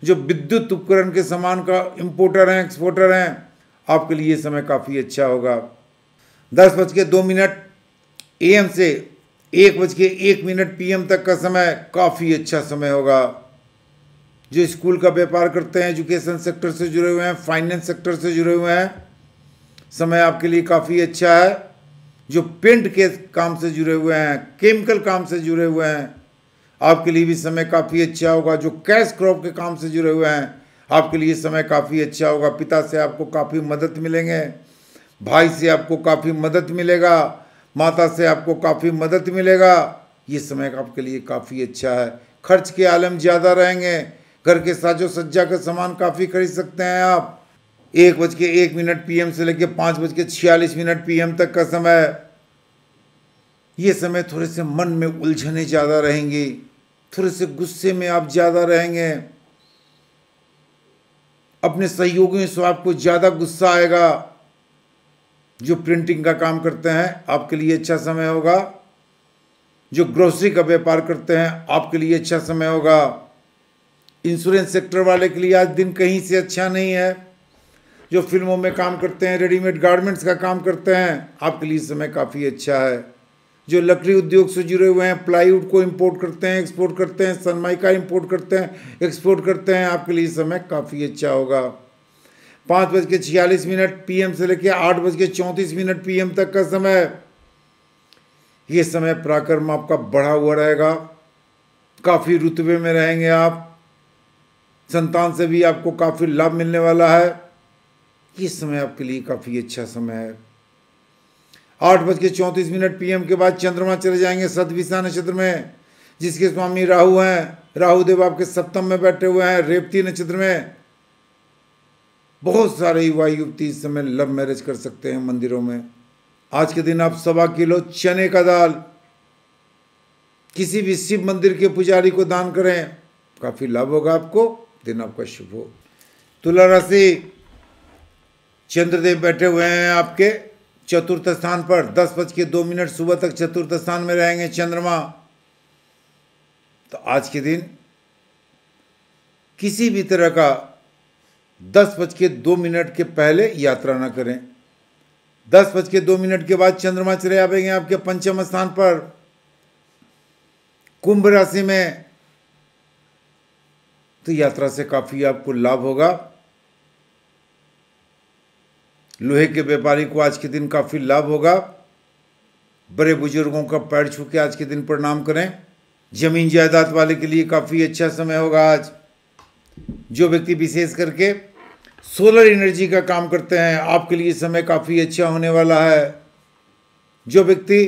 जो विद्युत उपकरण के सामान का इम्पोर्टर हैं एक्सपोर्टर हैं आपके लिए समय काफ़ी अच्छा होगा दस बज के दो मिनट एम से एक बज के एक मिनट एम तक का समय काफ़ी अच्छा समय होगा जो स्कूल का व्यापार करते हैं एजुकेशन सेक्टर से जुड़े हुए हैं फाइनेंस सेक्टर से जुड़े हुए हैं समय आपके लिए काफ़ी अच्छा है जो पेंट के काम से जुड़े हुए हैं केमिकल काम से जुड़े हुए हैं आपके लिए भी समय काफ़ी अच्छा होगा जो कैश क्रॉप के काम से जुड़े हुए हैं आपके लिए समय काफ़ी अच्छा होगा पिता से आपको काफ़ी मदद मिलेंगे भाई से आपको काफ़ी मदद मिलेगा माता से आपको काफ़ी मदद मिलेगा ये समय आपके लिए काफ़ी अच्छा है खर्च के आलम ज़्यादा रहेंगे घर के साजो सज्जा के सामान काफ़ी खरीद सकते हैं आप एक बज के एक मिनट पीएम से लेकर पाँच बज के छियालीस मिनट पीएम तक का समय ये समय थोड़े से मन में उलझने ज़्यादा रहेंगी थोड़े से गुस्से में आप ज़्यादा रहेंगे अपने सहयोगियों से आपको ज़्यादा गुस्सा आएगा जो प्रिंटिंग का काम करते हैं आपके लिए अच्छा समय होगा जो ग्रोसरी का व्यापार करते हैं आपके लिए अच्छा समय होगा इंश्योरेंस सेक्टर वाले के लिए आज दिन कहीं से अच्छा नहीं है जो फिल्मों में काम करते हैं रेडीमेड गारमेंट्स का काम करते हैं आपके लिए समय काफ़ी अच्छा है जो लकड़ी उद्योग से जुड़े हुए हैं प्लाईवुड को इंपोर्ट करते हैं एक्सपोर्ट करते हैं सनमाइका इंपोर्ट करते हैं एक्सपोर्ट करते हैं आपके लिए समय काफ़ी अच्छा होगा पाँच बज के छियालीस मिनट पीएम से लेकर आठ बज के चौंतीस मिनट पीएम तक का समय ये समय पराक्रम आपका बढ़ा हुआ रहेगा काफ़ी रुतबे में रहेंगे आप संतान से भी आपको काफ़ी लाभ मिलने वाला है ये समय आपके लिए काफ़ी अच्छा समय है आठ बज के चौंतीस मिनट पीएम के बाद चंद्रमा चले जाएंगे सदविशा नक्षत्र में जिसके स्वामी राहु हैं राहु देव आपके सप्तम में बैठे हुए हैं रेवती नक्षत्र में बहुत सारे युवा युवती इस समय लव मैरिज कर सकते हैं मंदिरों में आज के दिन आप सवा किलो चने का दाल किसी भी शिव मंदिर के पुजारी को दान करें काफ़ी लाभ होगा आपको दिन आपका शुभ हो तुला राशि चंद्रदेव बैठे हुए हैं आपके चतुर्थ स्थान पर दस बज के दो मिनट सुबह तक चतुर्थ स्थान में रहेंगे चंद्रमा तो आज के दिन किसी भी तरह का दस बज के दो मिनट के पहले यात्रा ना करें दस बज के दो मिनट के बाद चंद्रमा चले आवेंगे आपके पंचम स्थान पर कुंभ राशि में तो यात्रा से काफ़ी आपको लाभ होगा लोहे के व्यापारी को आज के दिन काफ़ी लाभ होगा बड़े बुजुर्गों का पैर छू के आज के दिन प्रणाम करें जमीन जायदाद वाले के लिए काफ़ी अच्छा समय होगा आज जो व्यक्ति विशेष करके सोलर एनर्जी का काम करते हैं आपके लिए समय काफ़ी अच्छा होने वाला है जो व्यक्ति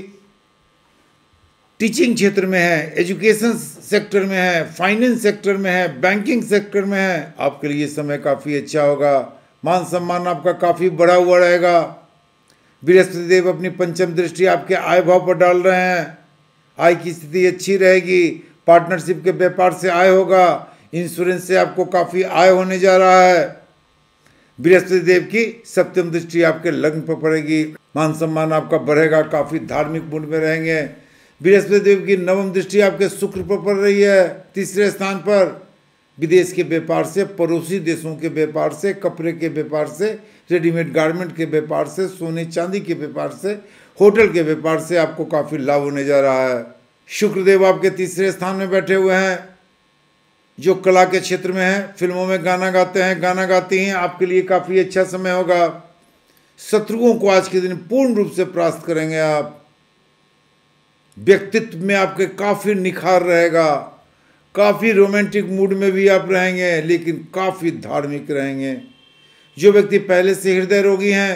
टीचिंग क्षेत्र में है एजुकेशन सेक्टर में है फाइनेंस सेक्टर में है बैंकिंग सेक्टर में है आपके लिए समय काफ़ी अच्छा होगा मान सम्मान आपका काफ़ी बढ़ा हुआ रहेगा बृहस्पति देव अपनी पंचम दृष्टि आपके आय भाव पर डाल रहे हैं आय की स्थिति अच्छी रहेगी पार्टनरशिप के व्यापार से आय होगा इंश्योरेंस से आपको काफ़ी आय होने जा रहा है बृहस्पति देव की सप्तम दृष्टि आपके लग्न पर पड़ेगी मान सम्मान आपका बढ़ेगा काफ़ी धार्मिक मूड में रहेंगे बृहस्पति देव की नवम दृष्टि आपके शुक्र पर पड़ रही है तीसरे स्थान पर विदेश के व्यापार से पड़ोसी देशों के व्यापार से कपड़े के व्यापार से रेडीमेड गारमेंट के व्यापार से सोने चांदी के व्यापार से होटल के व्यापार से आपको काफ़ी लाभ होने जा रहा है शुक्रदेव आपके तीसरे स्थान में बैठे हुए हैं जो कला के क्षेत्र में हैं फिल्मों में गाना गाते हैं गाना गाती हैं आपके लिए काफ़ी अच्छा समय होगा शत्रुओं को आज के दिन पूर्ण रूप से प्रास्त करेंगे आप व्यक्तित्व में आपके काफ़ी निखार रहेगा काफ़ी रोमांटिक मूड में भी आप रहेंगे लेकिन काफ़ी धार्मिक रहेंगे जो व्यक्ति पहले से हृदय रोगी हैं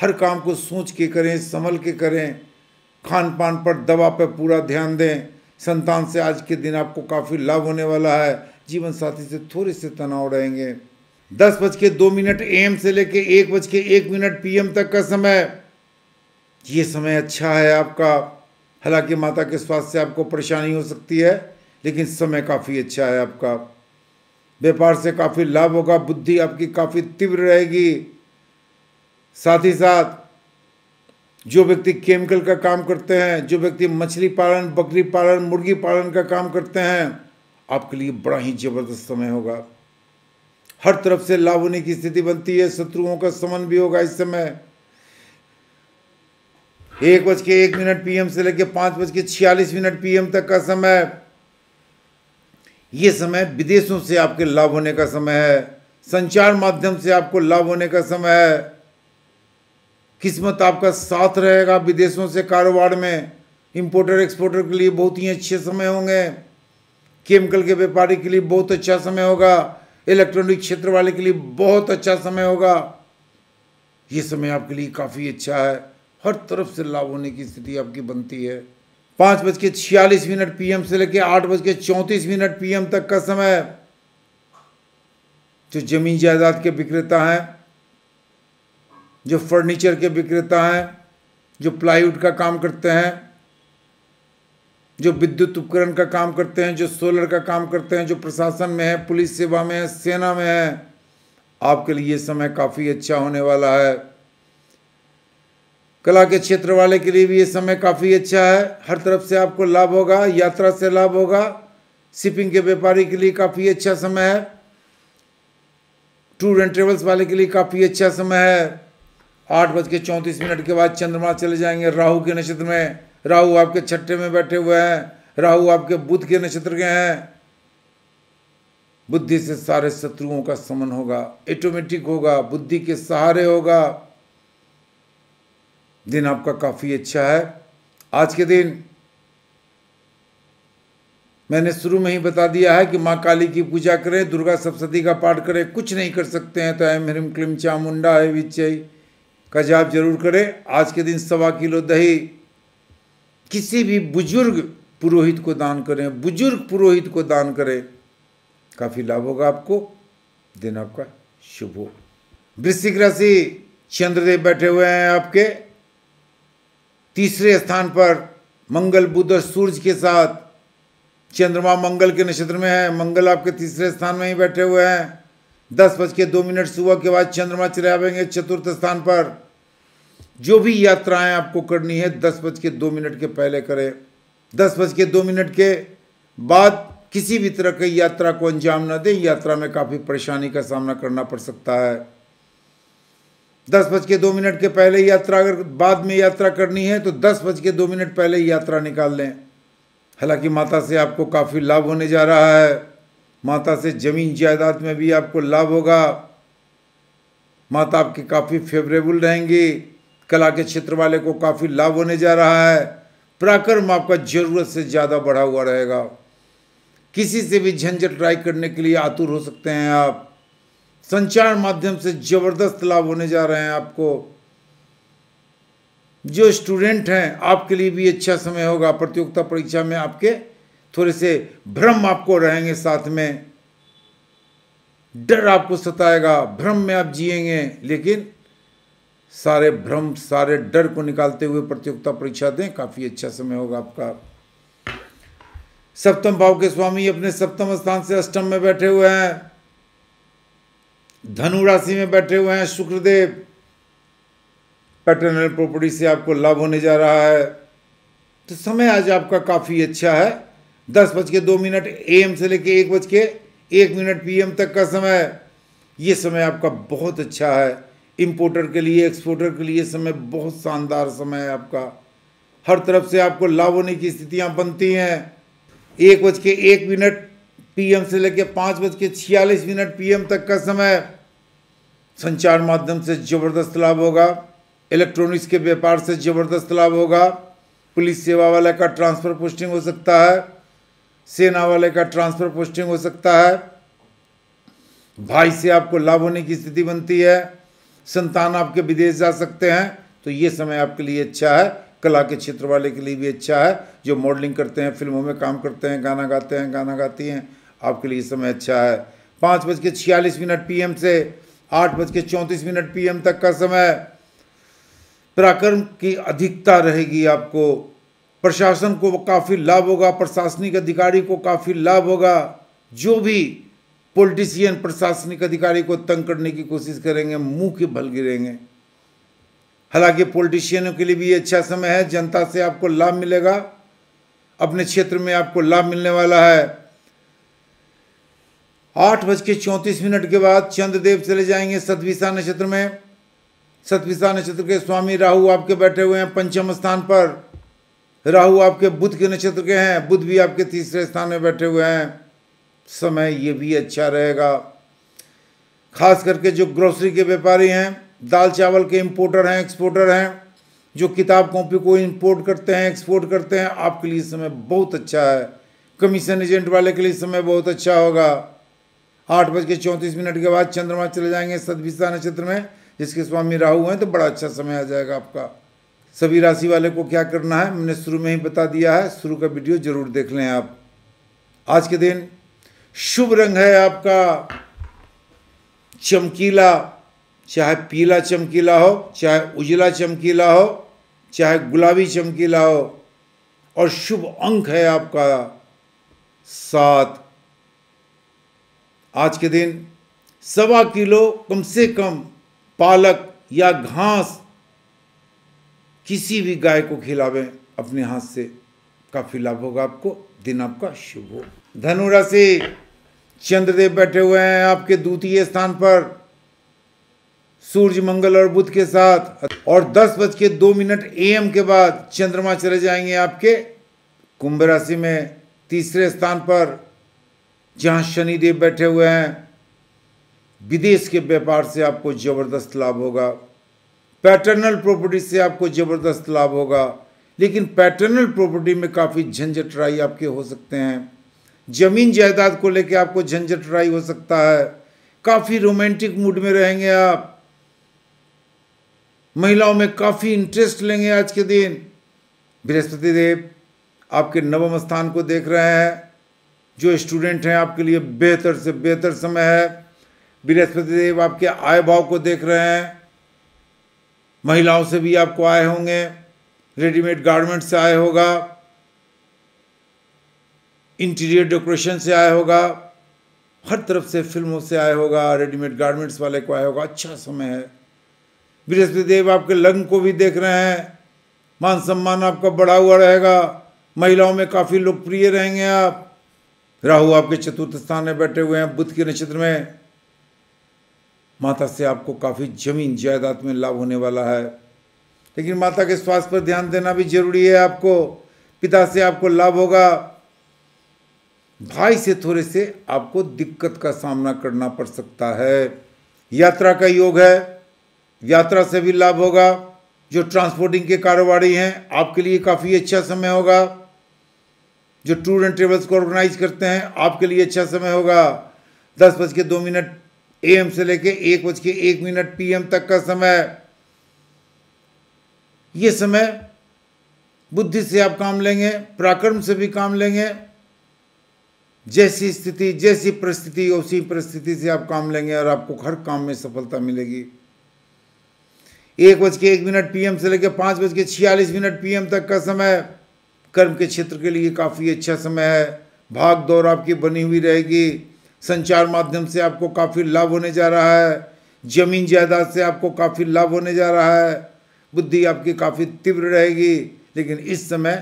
हर काम को सोच के करें संभल के करें खान पान पर दवा पर पूरा ध्यान दें संतान से आज के दिन आपको काफ़ी लाभ होने वाला है जीवन साथी से थोड़े से तनाव रहेंगे दस बज के दो मिनट एम से लेके एक बज के एक मिनट पीएम तक का समय ये समय अच्छा है आपका हालांकि माता के स्वास्थ्य से आपको परेशानी हो सकती है लेकिन समय काफ़ी अच्छा है आपका व्यापार से काफ़ी लाभ होगा बुद्धि आपकी काफ़ी तीव्र रहेगी साथ ही साथ जो व्यक्ति केमिकल का काम करते हैं जो व्यक्ति मछली पालन बकरी पालन मुर्गी पालन का काम करते हैं आपके लिए बड़ा ही जबरदस्त समय होगा हर तरफ से लाभ होने की स्थिति बनती है शत्रुओं का समन भी होगा इस समय एक बज के एक मिनट पीएम से लेकर पाँच बज के छियालीस मिनट पीएम तक का समय ये समय विदेशों से आपके लाभ होने का समय है संचार माध्यम से आपको लाभ होने का समय है किस्मत आपका साथ रहेगा विदेशों से कारोबार में इंपोर्टर एक्सपोर्टर के लिए बहुत ही अच्छे समय होंगे केमिकल के व्यापारी के लिए बहुत अच्छा समय होगा इलेक्ट्रॉनिक क्षेत्र वाले के लिए बहुत अच्छा समय होगा ये समय आपके लिए काफ़ी अच्छा है हर तरफ से लाभ होने की स्थिति आपकी बनती है पाँच बज के छियालीस मिनट पीएम से लेकर आठ बज के चौंतीस मिनट पीएम तक का समय जो जमीन जायदाद के विक्रेता हैं जो फर्नीचर के विक्रेता हैं जो प्लाईवुड का काम करते हैं जो विद्युत उपकरण का काम करते हैं जो सोलर का काम करते हैं जो प्रशासन में है पुलिस सेवा में है सेना में है आपके लिए समय काफ़ी अच्छा होने वाला है कला के क्षेत्र वाले के लिए भी ये समय काफ़ी अच्छा है हर तरफ से आपको लाभ होगा यात्रा से लाभ होगा शिपिंग के व्यापारी के लिए काफ़ी अच्छा समय है टूर एंड ट्रेवल्स वाले के लिए काफ़ी अच्छा समय है आठ बज के चौंतीस मिनट के बाद चंद्रमा चले जाएंगे राहु के नक्षत्र में राहु आपके छठे में बैठे हुए हैं राहु आपके बुद्ध के नक्षत्र के हैं बुद्धि से सारे शत्रुओं का समन होगा ऑटोमेटिक होगा बुद्धि के सहारे होगा दिन आपका काफ़ी अच्छा है आज के दिन मैंने शुरू में ही बता दिया है कि माँ काली की पूजा करें दुर्गा सप्तती का पाठ करें कुछ नहीं कर सकते हैं तो एम ह्रीम क्लीम चामुंडा है विचय का जाप जरूर करें आज के दिन सवा किलो दही किसी भी बुजुर्ग पुरोहित को दान करें बुजुर्ग पुरोहित को दान करें काफ़ी लाभ होगा आपको दिन आपका शुभ हो वृश्चिक राशि चंद्रदेव बैठे हुए हैं आपके तीसरे स्थान पर मंगल बुध और सूर्य के साथ चंद्रमा मंगल के नक्षत्र में है मंगल आपके तीसरे स्थान में ही बैठे हुए हैं दस बज के दो मिनट सुबह के बाद चंद्रमा चले आवेंगे चतुर्थ स्थान पर जो भी यात्राएं आपको करनी है दस बज के दो मिनट के पहले करें दस बज के दो मिनट के बाद किसी भी तरह की यात्रा को अंजाम न दें यात्रा में काफ़ी परेशानी का सामना करना पड़ सकता है दस बज के दो मिनट के पहले यात्रा अगर बाद में यात्रा करनी है तो दस बज के दो मिनट पहले ही यात्रा निकाल लें हालांकि माता से आपको काफ़ी लाभ होने जा रहा है माता से ज़मीन जायदाद में भी आपको लाभ होगा माता आपके काफ़ी फेवरेबल रहेंगी कला के क्षेत्र वाले को काफ़ी लाभ होने जा रहा है पराक्रम आपका ज़रूरत से ज़्यादा बढ़ा हुआ रहेगा किसी से भी झंझट ट्राई करने के लिए आतुर हो सकते हैं आप संचार माध्यम से ज़बरदस्त लाभ होने जा रहे हैं आपको जो स्टूडेंट हैं आपके लिए भी अच्छा समय होगा प्रतियोगिता परीक्षा में आपके थोड़े से भ्रम आपको रहेंगे साथ में डर आपको सताएगा भ्रम में आप जिएंगे लेकिन सारे भ्रम सारे डर को निकालते हुए प्रतियोगिता परीक्षा दें काफ़ी अच्छा समय होगा आपका सप्तम भाव के स्वामी अपने सप्तम स्थान से अष्टम में बैठे हुए हैं धनु राशि में बैठे हुए हैं शुक्रदेव पैटर्नल प्रॉपर्टी से आपको लाभ होने जा रहा है तो समय आज आपका काफ़ी अच्छा है दस बज के दो मिनट एम से लेके एक बज के एक मिनट पीएम तक का समय ये समय आपका बहुत अच्छा है इम्पोर्टर के लिए एक्सपोर्टर के लिए समय बहुत शानदार समय है आपका हर तरफ से आपको लाभ होने की स्थितियां बनती हैं एक बज के एक मिनट पीएम से लेके पाँच बज के छियालीस मिनट पीएम तक का समय संचार माध्यम से ज़बरदस्त लाभ होगा इलेक्ट्रॉनिक्स के व्यापार से ज़बरदस्त लाभ होगा पुलिस सेवा वाले का ट्रांसफ़र पोस्टिंग हो सकता है सेना वाले का ट्रांसफ़र पोस्टिंग हो सकता है भाई से आपको लाभ होने की स्थिति बनती है संतान आपके विदेश जा सकते हैं तो ये समय आपके लिए अच्छा है कला के क्षेत्र वाले के लिए भी अच्छा है जो मॉडलिंग करते हैं फिल्मों में काम करते हैं गाना गाते हैं गाना गाती हैं आपके लिए समय अच्छा है पाँच बज के छियालीस मिनट पी से आठ बज के चौंतीस मिनट पी तक का समय पराक्रम की अधिकता रहेगी आपको प्रशासन को काफ़ी लाभ होगा प्रशासनिक अधिकारी को काफ़ी लाभ होगा जो भी पॉलिटिशियन प्रशासनिक अधिकारी को तंग करने की कोशिश करेंगे मुंह के भल गिरेंगे हालांकि पॉलिटिशियनों के लिए भी ये अच्छा समय है जनता से आपको लाभ मिलेगा अपने क्षेत्र में आपको लाभ मिलने वाला है आठ बज के चौंतीस मिनट के बाद चंद्रदेव चले जाएंगे सतविशा नक्षत्र में सतविशा नक्षत्र के स्वामी राहु आपके बैठे हुए हैं पंचम स्थान पर राहु आपके बुध के नक्षत्र के हैं बुध भी आपके तीसरे स्थान में बैठे हुए हैं समय ये भी अच्छा रहेगा खास करके जो ग्रोसरी के व्यापारी हैं दाल चावल के इम्पोर्टर हैं एक्सपोर्टर हैं जो किताब कॉपी को इम्पोर्ट करते हैं एक्सपोर्ट करते हैं आपके लिए समय बहुत अच्छा है कमीशन एजेंट वाले के लिए समय बहुत अच्छा होगा आठ बज के चौंतीस मिनट के बाद चंद्रमा चले जाएंगे सदभिशा नक्षत्र में जिसके स्वामी राहु हैं तो बड़ा अच्छा समय आ जाएगा आपका सभी राशि वाले को क्या करना है मैंने शुरू में ही बता दिया है शुरू का वीडियो जरूर देख लें आप आज के दिन शुभ रंग है आपका चमकीला चाहे पीला चमकीला हो चाहे उजला चमकीला हो चाहे गुलाबी चमकीला हो और शुभ अंक है आपका सात आज के दिन सवा किलो कम से कम पालक या घास किसी भी गाय को खिलावें अपने हाथ से काफ़ी लाभ होगा आपको दिन आपका शुभ हो धनुराशि चंद्रदेव बैठे हुए हैं आपके द्वितीय स्थान पर सूर्य मंगल और बुध के साथ और दस बज के दो मिनट ए एम के बाद चंद्रमा चले जाएंगे आपके कुंभ राशि में तीसरे स्थान पर जहाँ शनिदेव बैठे हुए हैं विदेश के व्यापार से आपको ज़बरदस्त लाभ होगा पैटर्नल प्रॉपर्टी से आपको ज़बरदस्त लाभ होगा लेकिन पैटर्नल प्रॉपर्टी में काफ़ी झंझट राई आपके हो सकते हैं ज़मीन जायदाद को लेकर आपको झंझट राई हो सकता है काफ़ी रोमांटिक मूड में रहेंगे आप महिलाओं में काफ़ी इंटरेस्ट लेंगे आज के दिन बृहस्पति देव आपके नवम स्थान को देख रहे हैं जो स्टूडेंट हैं आपके लिए बेहतर से बेहतर समय है बृहस्पति देव आपके आय भाव को देख रहे हैं महिलाओं से भी आपको आए होंगे रेडीमेड गारमेंट से आए होगा इंटीरियर डेकोरेशन से आए होगा हर तरफ से फिल्मों से आए होगा रेडीमेड गारमेंट्स वाले को आए होगा अच्छा समय है बृहस्पति देव आपके लग्न को भी देख रहे हैं मान सम्मान आपका बढ़ा हुआ रहेगा महिलाओं में काफ़ी लोकप्रिय रहेंगे आप राहु आपके चतुर्थ स्थान में बैठे हुए हैं बुद्ध के नक्षत्र में माता से आपको काफ़ी जमीन जायदाद में लाभ होने वाला है लेकिन माता के स्वास्थ्य पर ध्यान देना भी जरूरी है आपको पिता से आपको लाभ होगा भाई से थोड़े से आपको दिक्कत का सामना करना पड़ सकता है यात्रा का योग है यात्रा से भी लाभ होगा जो ट्रांसपोर्टिंग के कारोबारी हैं आपके लिए काफ़ी अच्छा समय होगा जो टूर एंड ट्रेवल्स को ऑर्गेनाइज करते हैं आपके लिए अच्छा समय होगा दस बज के दो मिनट एम से लेके एक बज के एक मिनट पीएम तक का समय ये समय बुद्धि से आप काम लेंगे पराक्रम से भी काम लेंगे जैसी स्थिति जैसी परिस्थिति उसी परिस्थिति से आप काम लेंगे और आपको हर काम में सफलता मिलेगी एक बज के एक मिनट पीएम से लेकर पांच बज के छियालीस मिनट पीएम तक का समय कर्म के क्षेत्र के लिए काफ़ी अच्छा समय है भाग दौड़ आपकी बनी हुई रहेगी संचार माध्यम से आपको काफ़ी लाभ होने जा रहा है जमीन जायदाद से आपको काफ़ी लाभ होने जा रहा है बुद्धि आपकी काफ़ी तीव्र रहेगी लेकिन इस समय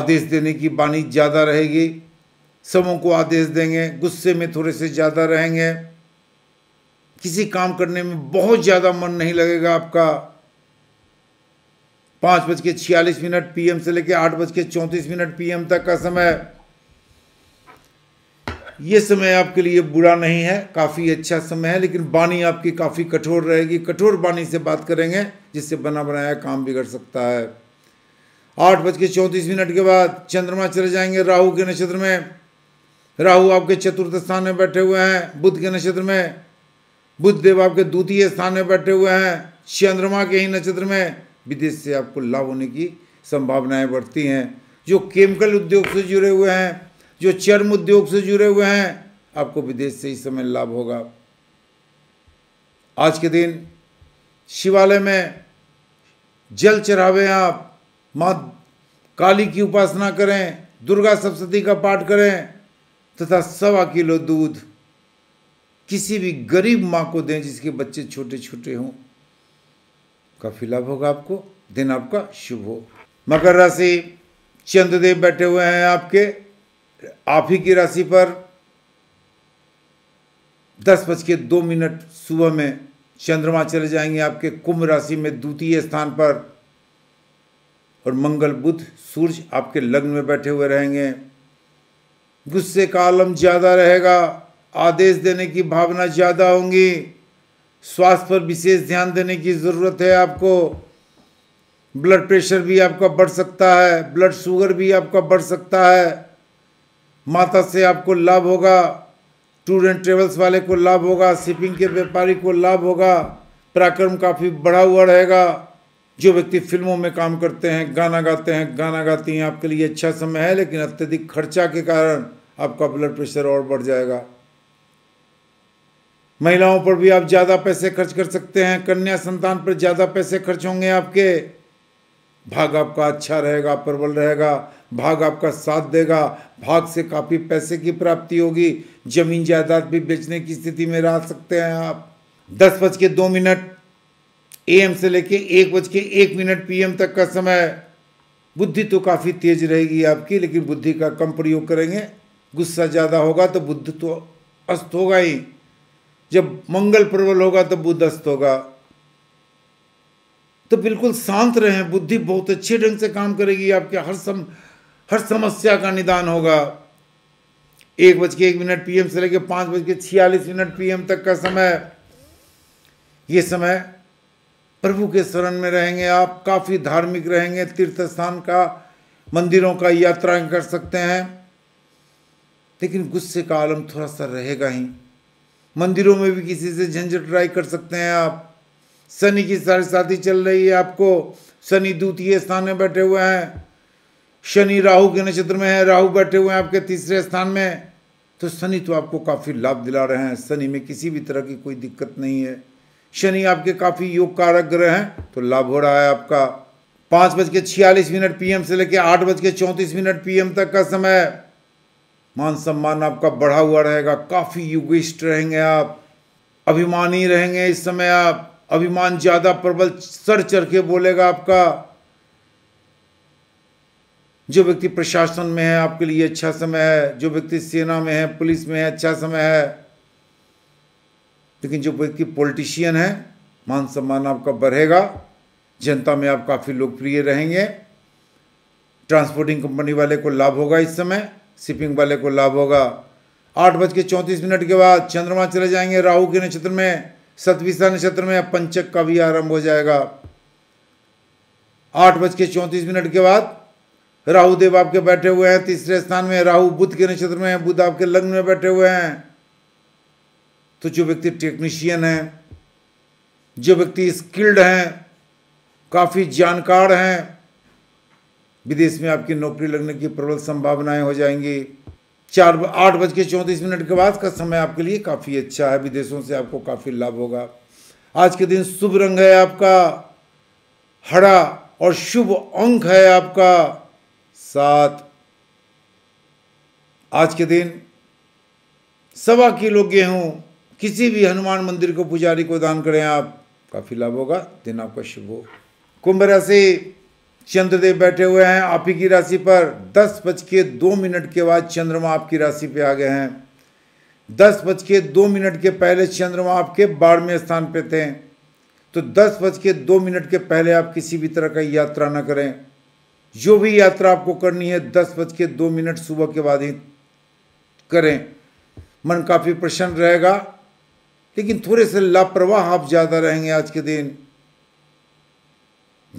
आदेश देने की बानी ज़्यादा रहेगी सबों को आदेश देंगे गुस्से में थोड़े से ज़्यादा रहेंगे किसी काम करने में बहुत ज़्यादा मन नहीं लगेगा आपका पाँच बज के छियालीस मिनट पीएम से लेकर आठ बज के चौंतीस मिनट पीएम तक का समय ये समय आपके लिए बुरा नहीं है काफ़ी अच्छा समय है लेकिन बाणी आपकी काफ़ी कठोर रहेगी कठोर बाणी से बात करेंगे जिससे बना बनाया काम बिगड़ सकता है आठ बज के चौंतीस मिनट के बाद चंद्रमा चले जाएंगे राहु के नक्षत्र में राहु आपके चतुर्थ स्थान में बैठे हुए हैं बुद्ध के नक्षत्र में बुद्ध देव आपके द्वितीय स्थान में बैठे हुए हैं चंद्रमा के ही नक्षत्र में विदेश से आपको लाभ होने की संभावनाएं बढ़ती हैं जो केमिकल उद्योग से जुड़े हुए हैं जो चर्म उद्योग से जुड़े हुए हैं आपको विदेश से इस समय लाभ होगा आज के दिन शिवालय में जल चढ़ावें आप माँ काली की उपासना करें दुर्गा सप्तती का पाठ करें तथा सवा किलो दूध किसी भी गरीब माँ को दें जिसके बच्चे छोटे छोटे हों काफ़ी लाभ होगा आपको दिन आपका शुभ हो मकर राशि चंद्रदेव बैठे हुए हैं आपके आप ही की राशि पर दस बज के दो मिनट सुबह में चंद्रमा चले जाएंगे आपके कुंभ राशि में द्वितीय स्थान पर और मंगल बुध सूर्य आपके लग्न में बैठे हुए रहेंगे गुस्से का आलम ज़्यादा रहेगा आदेश देने की भावना ज़्यादा होंगी स्वास्थ्य पर विशेष ध्यान देने की ज़रूरत है आपको ब्लड प्रेशर भी आपका बढ़ सकता है ब्लड शुगर भी आपका बढ़ सकता है माता से आपको लाभ होगा टूर एंड ट्रेवल्स वाले को लाभ होगा शिपिंग के व्यापारी को लाभ होगा पराक्रम काफ़ी बढ़ा हुआ रहेगा जो व्यक्ति फिल्मों में काम करते हैं गाना गाते हैं गाना गाती हैं आपके लिए अच्छा समय है लेकिन अत्यधिक खर्चा के कारण आपका ब्लड प्रेशर और बढ़ जाएगा महिलाओं पर भी आप ज़्यादा पैसे खर्च कर सकते हैं कन्या संतान पर ज़्यादा पैसे खर्च होंगे आपके भाग आपका अच्छा रहेगा प्रबल रहेगा भाग आपका साथ देगा भाग से काफ़ी पैसे की प्राप्ति होगी जमीन जायदाद भी बेचने की स्थिति में रह सकते हैं आप दस बज के दो मिनट एम से लेके एक बज के एक मिनट पीएम तक का समय बुद्धि तो काफ़ी तेज रहेगी आपकी लेकिन बुद्धि का कम प्रयोग करेंगे गुस्सा ज़्यादा होगा तो बुद्धि तो अस्त होगा ही जब मंगल प्रबल होगा तब तो बुद्ध अस्त होगा तो बिल्कुल शांत रहे बुद्धि बहुत अच्छे ढंग से काम करेगी आपके हर सम हर समस्या का निदान होगा एक बज के एक मिनट पीएम से लेकर पांच बज के छियालीस मिनट पीएम तक का समय ये समय प्रभु के शरण में रहेंगे आप काफ़ी धार्मिक रहेंगे तीर्थ स्थान का मंदिरों का यात्राएं कर सकते हैं लेकिन गुस्से का आलम थोड़ा सा रहेगा ही मंदिरों में भी किसी से झंझट ट्राई कर सकते हैं आप शनि की सारी साथी चल रही है आपको शनि द्वितीय स्थान में बैठे हुए हैं शनि राहु के नक्षत्र में है राहु बैठे हुए हैं आपके तीसरे स्थान में तो शनि तो आपको काफ़ी लाभ दिला रहे हैं शनि में किसी भी तरह की कोई दिक्कत नहीं है शनि आपके काफ़ी योग कारक ग्रह हैं तो लाभ हो रहा है आपका पाँच बज के छियालीस मिनट पीएम से लेकर आठ बज के चौंतीस मिनट पीएम तक का समय मान सम्मान आपका बढ़ा हुआ रहेगा काफ़ी युगिष्ट रहेंगे आप अभिमानी रहेंगे इस समय आप अभिमान ज़्यादा प्रबल सर चढ़ के बोलेगा आपका जो व्यक्ति प्रशासन में है आपके लिए अच्छा समय है जो व्यक्ति सेना में है पुलिस में है अच्छा समय है लेकिन जो व्यक्ति पॉलिटिशियन है मान सम्मान आपका बढ़ेगा जनता में आप काफ़ी लोकप्रिय रहेंगे ट्रांसपोर्टिंग कंपनी वाले को लाभ होगा इस समय शिपिंग वाले को लाभ होगा आठ बज के चौंतीस मिनट के बाद चंद्रमा चले जाएंगे राहु के नक्षत्र में सतविशा नक्षत्र में पंचक का भी आरंभ हो जाएगा आठ बज के चौंतीस मिनट के बाद राहु देव आपके बैठे हुए हैं तीसरे स्थान में राहु बुद्ध के नक्षत्र में बुद्ध आपके लग्न में बैठे हुए हैं तो जो व्यक्ति टेक्नीशियन है जो व्यक्ति स्किल्ड हैं काफ़ी जानकार हैं विदेश में आपकी नौकरी लगने की प्रबल संभावनाएं हो जाएंगी चार आठ बज के चौंतीस मिनट के बाद का समय आपके लिए काफ़ी अच्छा है विदेशों से आपको काफ़ी लाभ होगा आज के दिन शुभ रंग है आपका हरा और शुभ अंक है आपका सात आज के दिन सवा किलो गेहूं किसी भी हनुमान मंदिर को पुजारी को दान करें आप काफ़ी लाभ होगा दिन आपका शुभ हो कुंभ राशि चंद्रदेव बैठे हुए हैं आप ही की राशि पर दस बज के दो मिनट के बाद चंद्रमा आपकी राशि पे आ गए हैं दस बज के दो मिनट के पहले चंद्रमा आपके बारहवें स्थान पे थे तो दस बज के दो मिनट के पहले आप किसी भी तरह का यात्रा ना करें जो भी यात्रा आपको करनी है दस बज के दो मिनट सुबह के बाद ही करें मन काफ़ी प्रसन्न रहेगा लेकिन थोड़े से लापरवाह आप ज़्यादा रहेंगे आज के दिन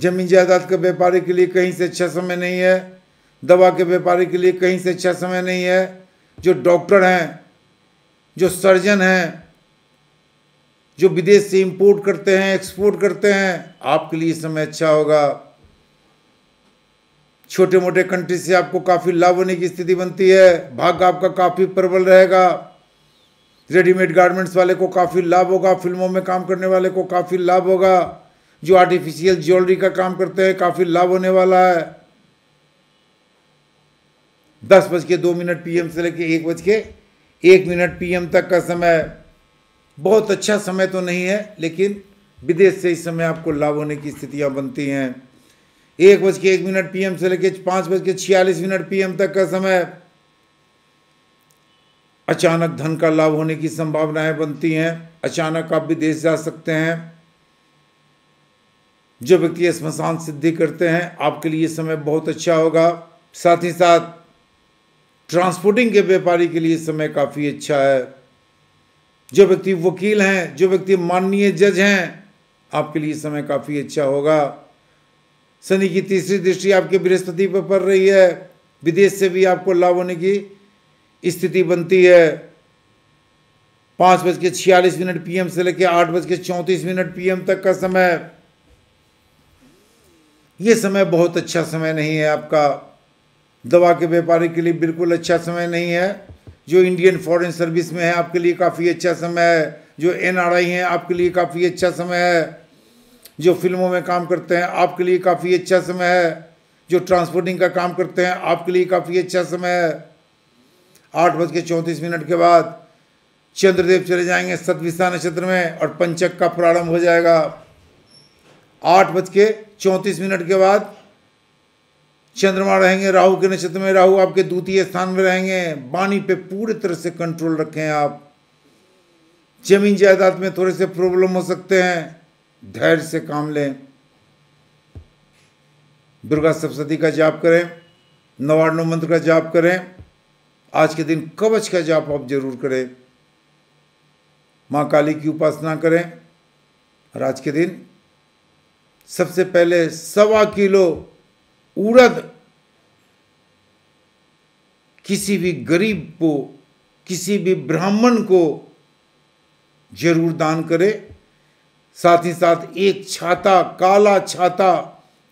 जमीन जायदाद के व्यापारी के लिए कहीं से अच्छा समय नहीं है दवा के व्यापारी के लिए कहीं से अच्छा समय नहीं है जो डॉक्टर हैं जो सर्जन हैं जो विदेश से इंपोर्ट करते हैं एक्सपोर्ट करते हैं आपके लिए समय अच्छा होगा छोटे मोटे कंट्री से आपको काफ़ी लाभ होने की स्थिति बनती है भाग्य आपका काफ़ी प्रबल रहेगा रेडीमेड गारमेंट्स वाले को काफ़ी लाभ होगा फिल्मों में काम करने वाले को काफ़ी लाभ होगा जो आर्टिफिशियल ज्वेलरी का काम करते हैं काफ़ी लाभ होने वाला है दस बज के दो मिनट पीएम से लेकर एक बज के एक मिनट पीएम तक का समय बहुत अच्छा समय तो नहीं है लेकिन विदेश से इस समय आपको लाभ होने की स्थितियां बनती हैं एक बज के एक मिनट पीएम से लेकर पांच बज के छियालीस मिनट पीएम तक का समय अचानक धन का लाभ होने की संभावनाएं बनती हैं अचानक आप विदेश जा सकते हैं जो व्यक्ति स्मशान सिद्धि करते हैं आपके लिए समय बहुत अच्छा होगा साथ ही साथ ट्रांसपोर्टिंग के व्यापारी के लिए समय काफ़ी अच्छा है जो व्यक्ति वकील हैं जो व्यक्ति माननीय जज हैं आपके लिए समय काफ़ी अच्छा होगा शनि की तीसरी दृष्टि आपके बृहस्पति पर पड़ रही है विदेश से भी आपको लाभ होने की स्थिति बनती है पाँच बज के छियालीस मिनट पीएम से लेकर आठ बज के चौंतीस मिनट पीएम तक का समय ये समय बहुत अच्छा समय नहीं है आपका दवा के व्यापारी के लिए बिल्कुल अच्छा समय नहीं है जो इंडियन फॉरेन सर्विस में है आपके लिए काफ़ी अच्छा समय है जो एन आर आई हैं आपके लिए काफ़ी अच्छा समय है जो फिल्मों में काम करते हैं आपके लिए काफ़ी अच्छा समय है जो ट्रांसपोर्टिंग का काम करते हैं आपके लिए काफ़ी अच्छा समय है आठ बज के चौंतीस मिनट के बाद चंद्रदेव चले जाएंगे सतविशा नक्षत्र में और पंचक का प्रारंभ हो जाएगा आठ बज के चौंतीस मिनट के बाद चंद्रमा रहेंगे राहु के नक्षत्र में राहु आपके द्वितीय स्थान में रहेंगे वाणी पे पूरी तरह से कंट्रोल रखें आप जमीन जायदाद में थोड़े से प्रॉब्लम हो सकते हैं धैर्य से काम लें दुर्गा सप्तती का जाप करें नवार्णव मंत्र का जाप करें आज के दिन कवच का जाप आप जरूर करें माँ काली की उपासना करें और आज के दिन सबसे पहले सवा किलो उड़द किसी भी गरीब को किसी भी ब्राह्मण को जरूर दान करे साथ ही साथ एक छाता काला छाता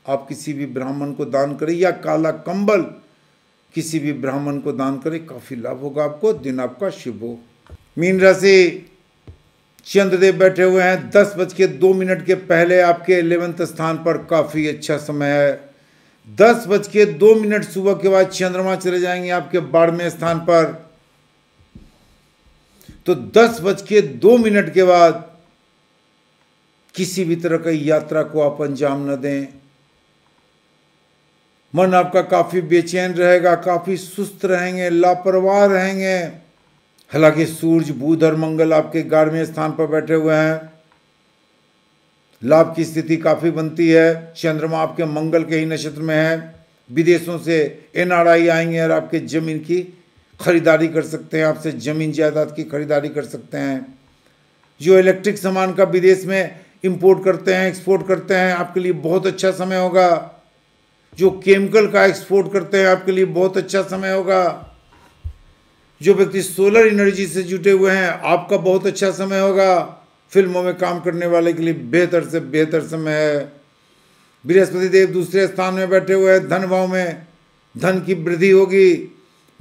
आप किसी भी ब्राह्मण को दान करें या काला कंबल किसी भी ब्राह्मण को दान करें काफ़ी लाभ होगा आपको दिन आपका शुभ हो मीन राशि चंद्रदेव बैठे हुए हैं दस बज के दो मिनट के पहले आपके एलेवेंथ स्थान पर काफ़ी अच्छा समय है दस बज के दो मिनट सुबह के बाद चंद्रमा चले जाएंगे आपके बारहवें स्थान पर तो दस बज के दो मिनट के बाद किसी भी तरह की यात्रा को आप अंजाम न दें मन आपका काफ़ी बेचैन रहेगा काफ़ी सुस्त रहेंगे लापरवाह रहेंगे हालांकि सूर्य बुध और मंगल आपके ग्यारहवें स्थान पर बैठे हुए हैं लाभ की स्थिति काफ़ी बनती है चंद्रमा आपके मंगल के ही नक्षत्र में है विदेशों से एनआरआई आएंगे और आपके ज़मीन की खरीदारी कर सकते हैं आपसे ज़मीन जायदाद की खरीदारी कर सकते हैं जो इलेक्ट्रिक सामान का विदेश में इंपोर्ट करते हैं एक्सपोर्ट करते हैं आपके लिए बहुत अच्छा समय होगा जो केमिकल का एक्सपोर्ट करते हैं आपके लिए बहुत अच्छा समय होगा जो व्यक्ति सोलर एनर्जी से जुटे हुए हैं आपका बहुत अच्छा समय होगा फिल्मों में काम करने वाले के लिए बेहतर से बेहतर समय है बृहस्पति देव दूसरे स्थान में बैठे हुए हैं धन भाव में धन की वृद्धि होगी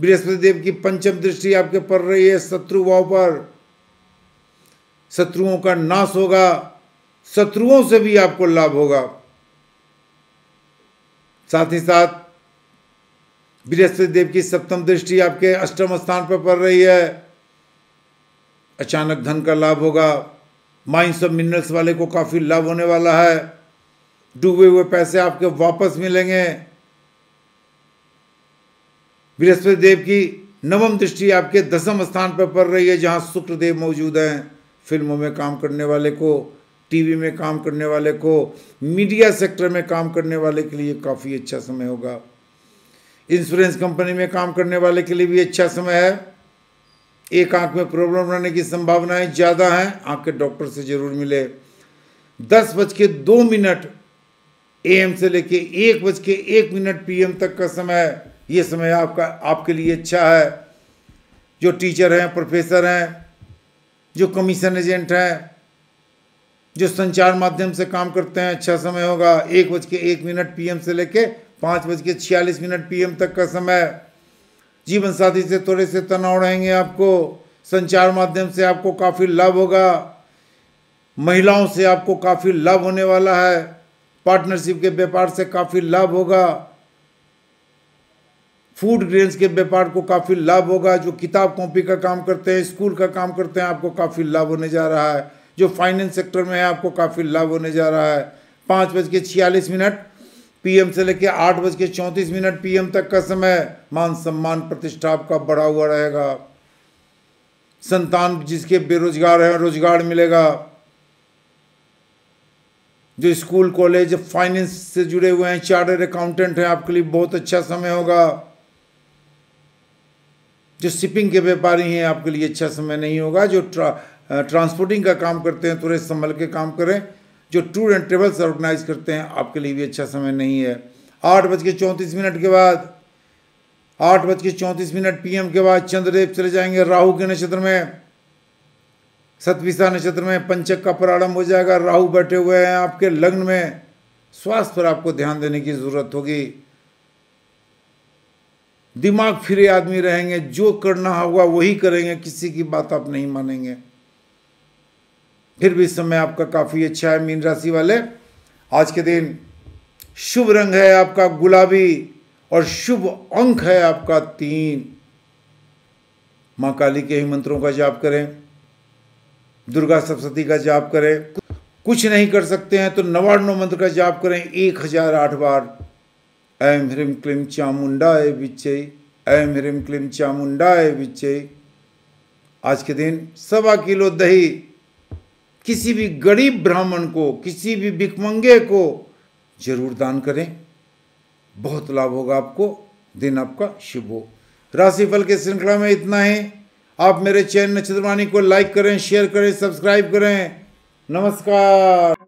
बृहस्पति देव की पंचम दृष्टि आपके पड़ रही है शत्रु भाव पर शत्रुओं का नाश होगा शत्रुओं से भी आपको लाभ होगा साथ ही साथ बृहस्पति देव की सप्तम दृष्टि आपके अष्टम स्थान पर पड़ रही है अचानक धन का लाभ होगा माइंस और मिनरल्स वाले को काफ़ी लाभ होने वाला है डूबे हुए पैसे आपके वापस मिलेंगे बृहस्पति देव की नवम दृष्टि आपके दसम स्थान पर पड़ रही है जहाँ शुक्र देव मौजूद हैं फिल्मों में काम करने वाले को टीवी में काम करने वाले को मीडिया सेक्टर में काम करने वाले के लिए काफ़ी अच्छा समय होगा इंश्योरेंस कंपनी में काम करने वाले के लिए भी अच्छा समय है एक आंख में प्रॉब्लम रहने की संभावनाएं ज़्यादा हैं आंख के डॉक्टर से जरूर मिले दस बज के दो मिनट एम से लेके एक बज के एक मिनट एम तक का समय ये समय आपका आपके लिए अच्छा है जो टीचर हैं प्रोफेसर हैं जो कमीशन एजेंट हैं जो संचार माध्यम से काम करते हैं अच्छा समय होगा एक बज के एक मिनट पीएम से लेके पाँच बज के छियालीस मिनट पी तक का समय जीवन साथी से थोड़े से तनाव रहेंगे आपको संचार माध्यम से आपको काफ़ी लाभ होगा महिलाओं से आपको काफ़ी लाभ होने वाला है पार्टनरशिप के व्यापार से काफ़ी लाभ होगा फूड ग्रेन्स के व्यापार को काफ़ी लाभ होगा जो किताब कॉपी का काम करते हैं स्कूल का काम करते हैं आपको काफ़ी लाभ होने जा रहा है जो फाइनेंस सेक्टर में है आपको काफ़ी लाभ होने जा रहा है पाँच बज के छियालीस मिनट पीएम से लेकर आठ बज के चौंतीस मिनट पीएम तक का समय मान सम्मान प्रतिष्ठा आपका बढ़ा हुआ रहेगा संतान जिसके बेरोजगार हैं रोजगार मिलेगा जो स्कूल कॉलेज फाइनेंस से जुड़े हुए हैं चार्टर अकाउंटेंट हैं आपके लिए बहुत अच्छा समय होगा जो शिपिंग के व्यापारी हैं आपके लिए अच्छा समय नहीं होगा जो ट्रा ट्रांसपोर्टिंग का काम करते हैं थोड़े संभल के काम करें जो टूर एंड ट्रेवल्स ऑर्गेनाइज करते हैं आपके लिए भी अच्छा समय नहीं है आठ बज के चौंतीस मिनट के बाद आठ बज के चौंतीस मिनट पीएम के बाद चंद्रदेव चले जाएंगे राहु के नक्षत्र में सतविशा नक्षत्र में पंचक का प्रारंभ हो जाएगा राहु बैठे हुए हैं आपके लग्न में स्वास्थ्य पर आपको ध्यान देने की जरूरत होगी दिमाग फिरे आदमी रहेंगे जो करना होगा वही करेंगे किसी की बात आप नहीं मानेंगे फिर भी इस समय आपका काफ़ी अच्छा है मीन राशि वाले आज के दिन शुभ रंग है आपका गुलाबी और शुभ अंक है आपका तीन माँ काली के ही मंत्रों का जाप करें दुर्गा सप्तती का जाप करें कुछ नहीं कर सकते हैं तो नवाणव मंत्र का जाप करें एक हजार आठ बार ऐम ह्रीम क्लीम चामुंडा ए बिचे ऐम ह्रीम क्लीम चामुंडा ए बिचे आज के दिन सवा किलो दही किसी भी गरीब ब्राह्मण को किसी भी भिकमंगे को जरूर दान करें बहुत लाभ होगा आपको दिन आपका शुभ हो राशिफल के श्रृंखला में इतना ही आप मेरे चैनल नक्षत्रवाणी को लाइक करें शेयर करें सब्सक्राइब करें नमस्कार